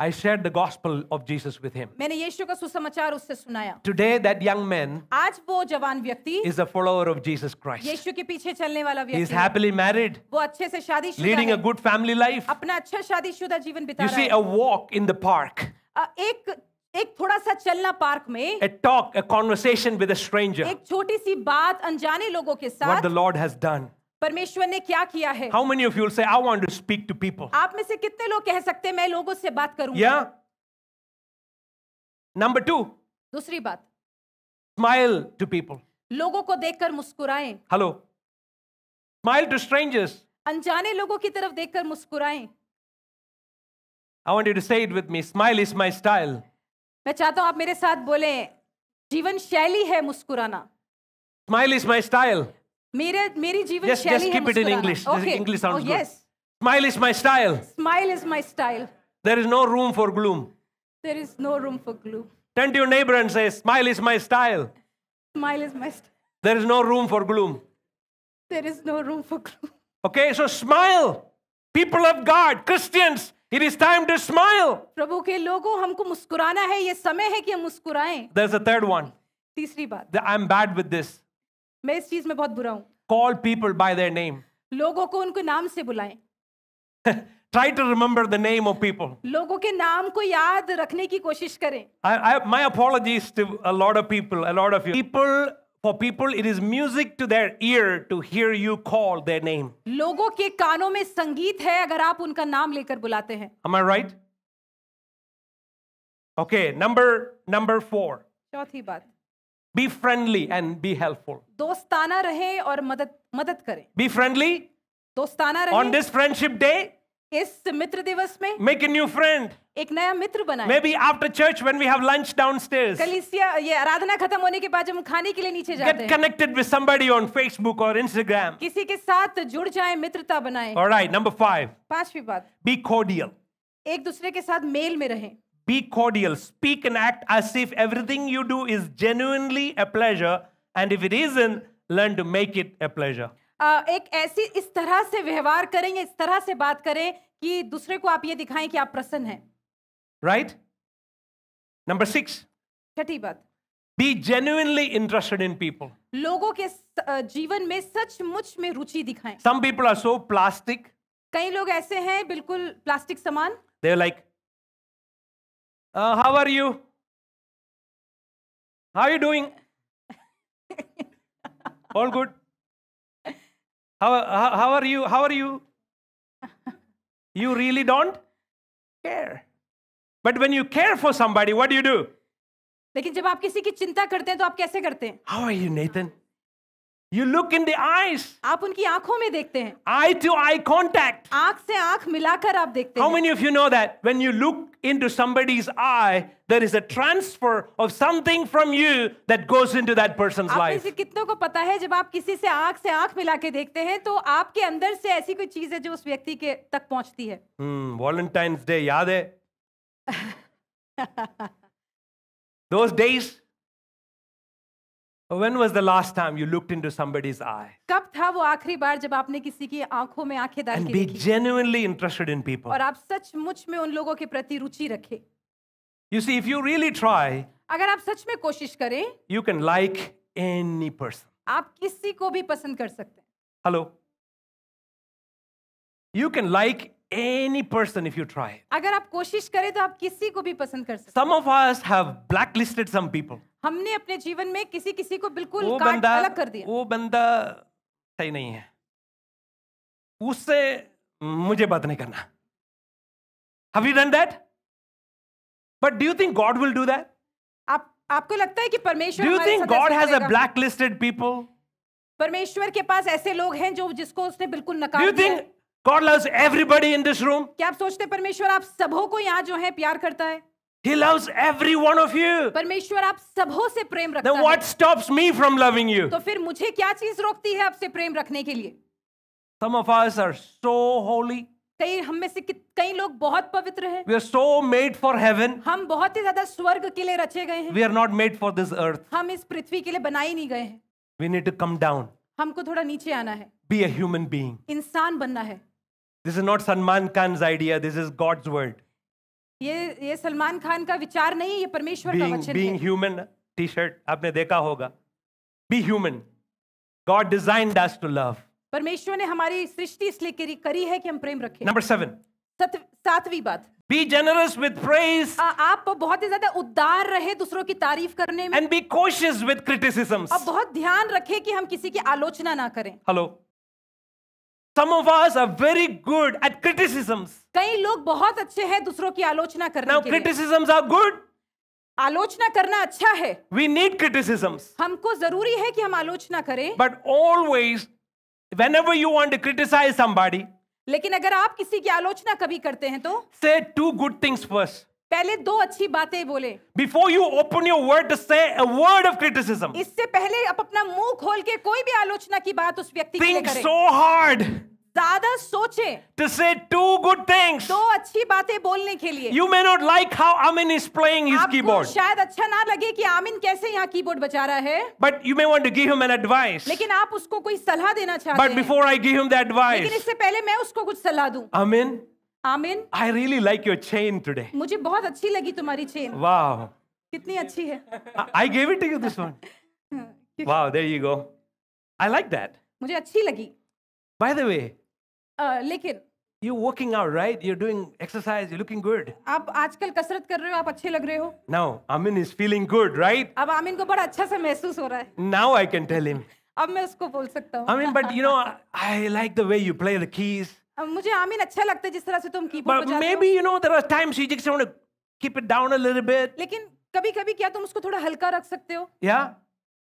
I shared the gospel of Jesus with him. मैंने यीशु का सुसमाचार उससे सुनाया. Today that young man आज वो जवान व्यक्ति is a follower of Jesus Christ. यीशु के पीछे चलने वाला व्यक्ति. He is happily married. वो अच्छे से शादीशुदा Leading a good family life. अपना अच्छा शादीशुदा जीवन बिता रहा है. You see a walk in the park. एक एक थोड़ा सा चलना पार्क में a talk, a conversation with a stranger. एक छोटी सी बात अनजाने लोगों के साथ. What the Lord has done. परमेश्वर ने क्या किया है हाउ मेनी ऑफ यू से I want to speak to people आप में से कितने लोग कह सकते हैं मैं लोगों से बात करू या नंबर टू दूसरी बात स्माइल टू पीपल लोगों को देखकर मुस्कुराएं हेलो स्माइल टू स्ट्रेंजर्स अनजाने लोगों की तरफ देखकर मुस्कुराएं I want you to say it with me smile is my style मैं चाहता हूं आप मेरे साथ बोलें जीवन शैली है मुस्कुराना स्माइल इज माय स्टाइल मेरे मेरी just keep it in English. English sounds oh, good. Yes. Smile is my style. Smile is my style. There is no room for gloom. There is no room for gloom. Turn to your neighbor and say, Smile is my style. Smile is my style. There is no room for gloom. There is no room for gloom. Okay, so smile. People of God, Christians, It is time to smile. प्रभु के लोगों हमको मुस्कुराना है ये समय है कि हम मुस्कुराएं. There's a third one. तीसरी बात. I'm bad with this. मैं इस चीज में बहुत बुरा हूं call people by their name लोगों को उनके नाम से बुलाएं try to remember the name of people लोगों के नाम को याद रखने की कोशिश करें my apology lord of people a lord of people for people it is music to their ear to hear you call their name लोगों के कानों में संगीत है अगर आप उनका नाम लेकर बुलाते हैं हमारे right okay number number four चौथी बात Be friendly and be helpful. दोस्ताना रहे और मदद मदद करें. Be friendly. दोस्ताना रहे. On this friendship day. Is मित्र दिवस में. Make a new friend. एक नया मित्र बनाएं. Maybe after church when we have lunch downstairs. कलिसिया ये आराधना खत्म होने के बाद जब हम खाने के लिए नीचे Get connected with somebody on Facebook or Instagram. किसी के साथ जुड़ जाएं मित्रता बनाएं. All right, number five. पांचवी बात. Be cordial. एक दूसरे के साथ मेल में रहें. Be cordial, speak and act as if everything you do is genuinely a pleasure, and if it isn't, learn to make it a pleasure. एक ऐसी इस तरह से व्यवहार करें इस तरह से बात करें कि दूसरे को आप ये दिखाएं कि आप प्रसन्न हैं राइट नंबर सिक्स छठी बात be genuinely interested in people लोगों के जीवन में सचमुच में रुचि दिखाएं some people are so plastic कई लोग ऐसे हैं बिल्कुल प्लास्टिक समान they like uh, how are you? How are you doing? All good? How, how, how are you? How are you? You really don't care. But when you care for somebody, what do you do? लेकिन जब आप किसी की चिंता करते हैं तो आप कैसे करते हैं? How are you, Nathan? You look in the eyes. आप उनकी आंखों में देखते हैं Eye to eye contact. आंख से आंख मिलाकर आप देखते How हैं. How many of you know that when you look into somebody's eye, there is a transfer of something from you that goes into that person's life. से कितनों को पता है जब आप किसी से आंख से आंख मिला के देखते हैं तो आपके अंदर से ऐसी कोई चीज है जो उस व्यक्ति के तक पहुंचती है. Hmm, Valentine's Day याद है? Those days when was the last time you looked into somebody's eye? कब था वो आखिरी बार जब आपने किसी की आंखों में आंखें डाल And be genuinely interested in people. और आप सच मुच में उन लोगों के प्रति रुचि रखें You see, if you really try, अगर आप सच में कोशिश करें you can like any person. आप किसी को भी पसंद कर सकते हैं Hello? You can like any person if you try. अगर आप कोशिश करें तो आप किसी को भी पसंद कर सकते हैं Some of us have blacklisted some people. हमने अपने जीवन में किसी किसी को बिल्कुल अलग कर दिया वो बंदा सही नहीं है उससे मुझे बात नहीं करना have you done that but do you think God will do that आप आपको लगता है कि परमेश्वर do you think God has a blacklisted people परमेश्वर के पास ऐसे लोग हैं जो जिसको उसने बिल्कुल नकार do you think God loves everybody in this room क्या आप सोचते हैं परमेश्वर आप सबों को यहां जो है प्यार करता है He loves every one of you. परमेश्वर आप सबों से प्रेम रखता Then what stops me from loving you? तो फिर मुझे क्या चीज रोकती है आपसे प्रेम रखने के लिए? Some of us are so holy. कई हम में से कई लोग बहुत पवित्र हैं we are so made for heaven हम बहुत ही ज्यादा स्वर्ग के लिए रचे गए हैं we are not made for this earth हम इस पृथ्वी के लिए बनाए नहीं गए हैं we need to come down हमको थोड़ा नीचे आना है बी अ ह्यूमन बीइंग इंसान बनना है this is not Salman Khan idea this is God's world ये ये सलमान खान का विचार नहीं ये परमेश्वर being, का वचन being है ह्यूमन टी शर्ट आपने देखा होगा be human God design us to love परमेश्वर ने हमारी सृष्टि इसलिए करी है कि हम प्रेम रखें नंबर सेवन सातवीं बात बी जनरस विद प्रेज आप बहुत ही ज्यादा उदार रहे दूसरों की तारीफ करने में. And be cautious with criticisms. बहुत ध्यान रखें कि हम किसी की आलोचना ना करें. Hello Some of us are very good at criticisms. कई लोग बहुत अच्छे हैं दूसरों की आलोचना करने Now, के criticisms are good. आलोचना करना अच्छा है We need criticisms. हमको जरूरी है कि हम आलोचना करें But always, whenever you want to criticize somebody, लेकिन अगर आप किसी की आलोचना कभी करते हैं तो say two good things first. पहले दो अच्छी बातें बोले before you open your word say word of criticism इससे पहले आप अपना मुंह खोल के कोई भी आलोचना की बात उस व्यक्ति के लिए करें सो हार्ड ज्यादा सोचे टू से टू गुड थिंग्स दो अच्छी बातें बोलने के लिए you may not like how Amin is playing his keyboard शायद अच्छा ना लगे कि आमिन कैसे यहाँ कीबोर्ड बजा रहा है but you may want to give him an advice लेकिन आप उसको कोई सलाह देना चाहते हैं but before I give him the advice लेकिन इससे पहले मैं उसको कुछ सलाह दूं आमिन Amen. I really like your chain today. मुझे बहुत अच्छी लगी तुम्हारी चेन wow. कितनी अच्छी है I gave it to you this one. wow, there you go. I like that. मुझे अच्छी लगी बाय द वे लेकिन You're working out, right? You're doing exercise. You're looking good. आप आजकल कसरत कर रहे हो आप अच्छे लग रहे हो now Amin is feeling good, right? अब आमिन को बड़ा अच्छा से महसूस हो रहा है now I can tell him. अब मैं उसको बोल सकता हूँ Amin but you know I like the way you play the keys. मुझे आमीन अच्छा लगता है जिस तरह से तुम की बजाते maybe you know there are times you just want to keep it down a little bit लेकिन कभी-कभी क्या तुम उसको थोड़ा हल्का रख सकते हो या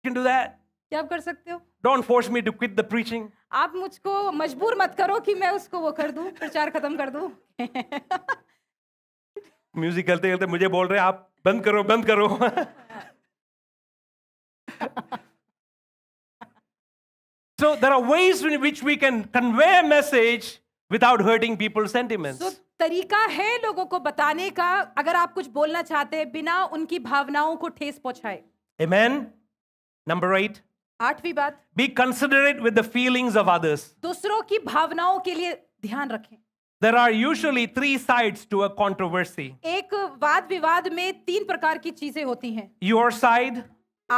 कैन डू दैट क्या आप कर सकते हो don't force me to quit the preaching आप मुझको मजबूर मत करो कि मैं उसको वो कर दूं प्रचार खत्म कर दूं म्यूजिक करते करते मुझे बोल रहे आप बंद करो बंद करो so there are ways which we can convey message without hurting people's sentiments. So, तरीका है लोगों को बताने का अगर आप कुछ बोलना चाहते हैं बिना उनकी भावनाओं को ठेस पहुंचाए Amen. Number eight. आठवीं बात. Be considerate with the feelings of others. दूसरों की भावनाओं के लिए ध्यान रखें. There are usually three sides to a controversy. एक वाद विवाद में तीन प्रकार की चीजें होती हैं. Your side.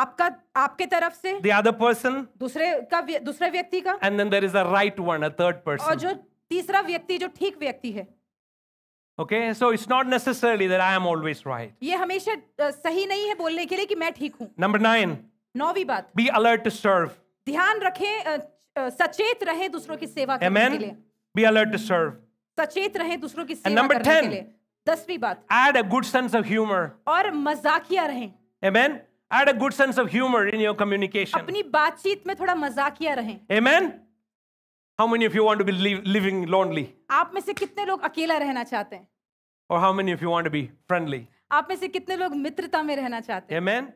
आपका आपके तरफ से. The other person. दूसरे का दूसरे व्यक्ति का. And then there is a right one, a third person. और जो तीसरा व्यक्ति जो ठीक व्यक्ति है okay so it's not necessarily that I am always right ये हमेशा सही नहीं है बोलने के लिए कि मैं ठीक हूं नंबर 9 नौवीं बात बी अलर्ट टू सर्व ध्यान रखें सचेत रहे दूसरों की सेवा करने के लिए बी अलर्ट टू सर्व सचेत रहे दूसरों की सेवा करने 10, के लिए दसवीं बात add a good sense of humour और मजाकिया रहें आमेन add a good sense of humour in your communication अपनी बातचीत में थोड़ा मजाकिया रहें आमेन How many of you want to be living lonely? आप में से कितने लोग अकेला रहना चाहते हैं Or how many of you want to be friendly? आप में से कितने लोग मित्रता में रहना चाहते हैं Amen.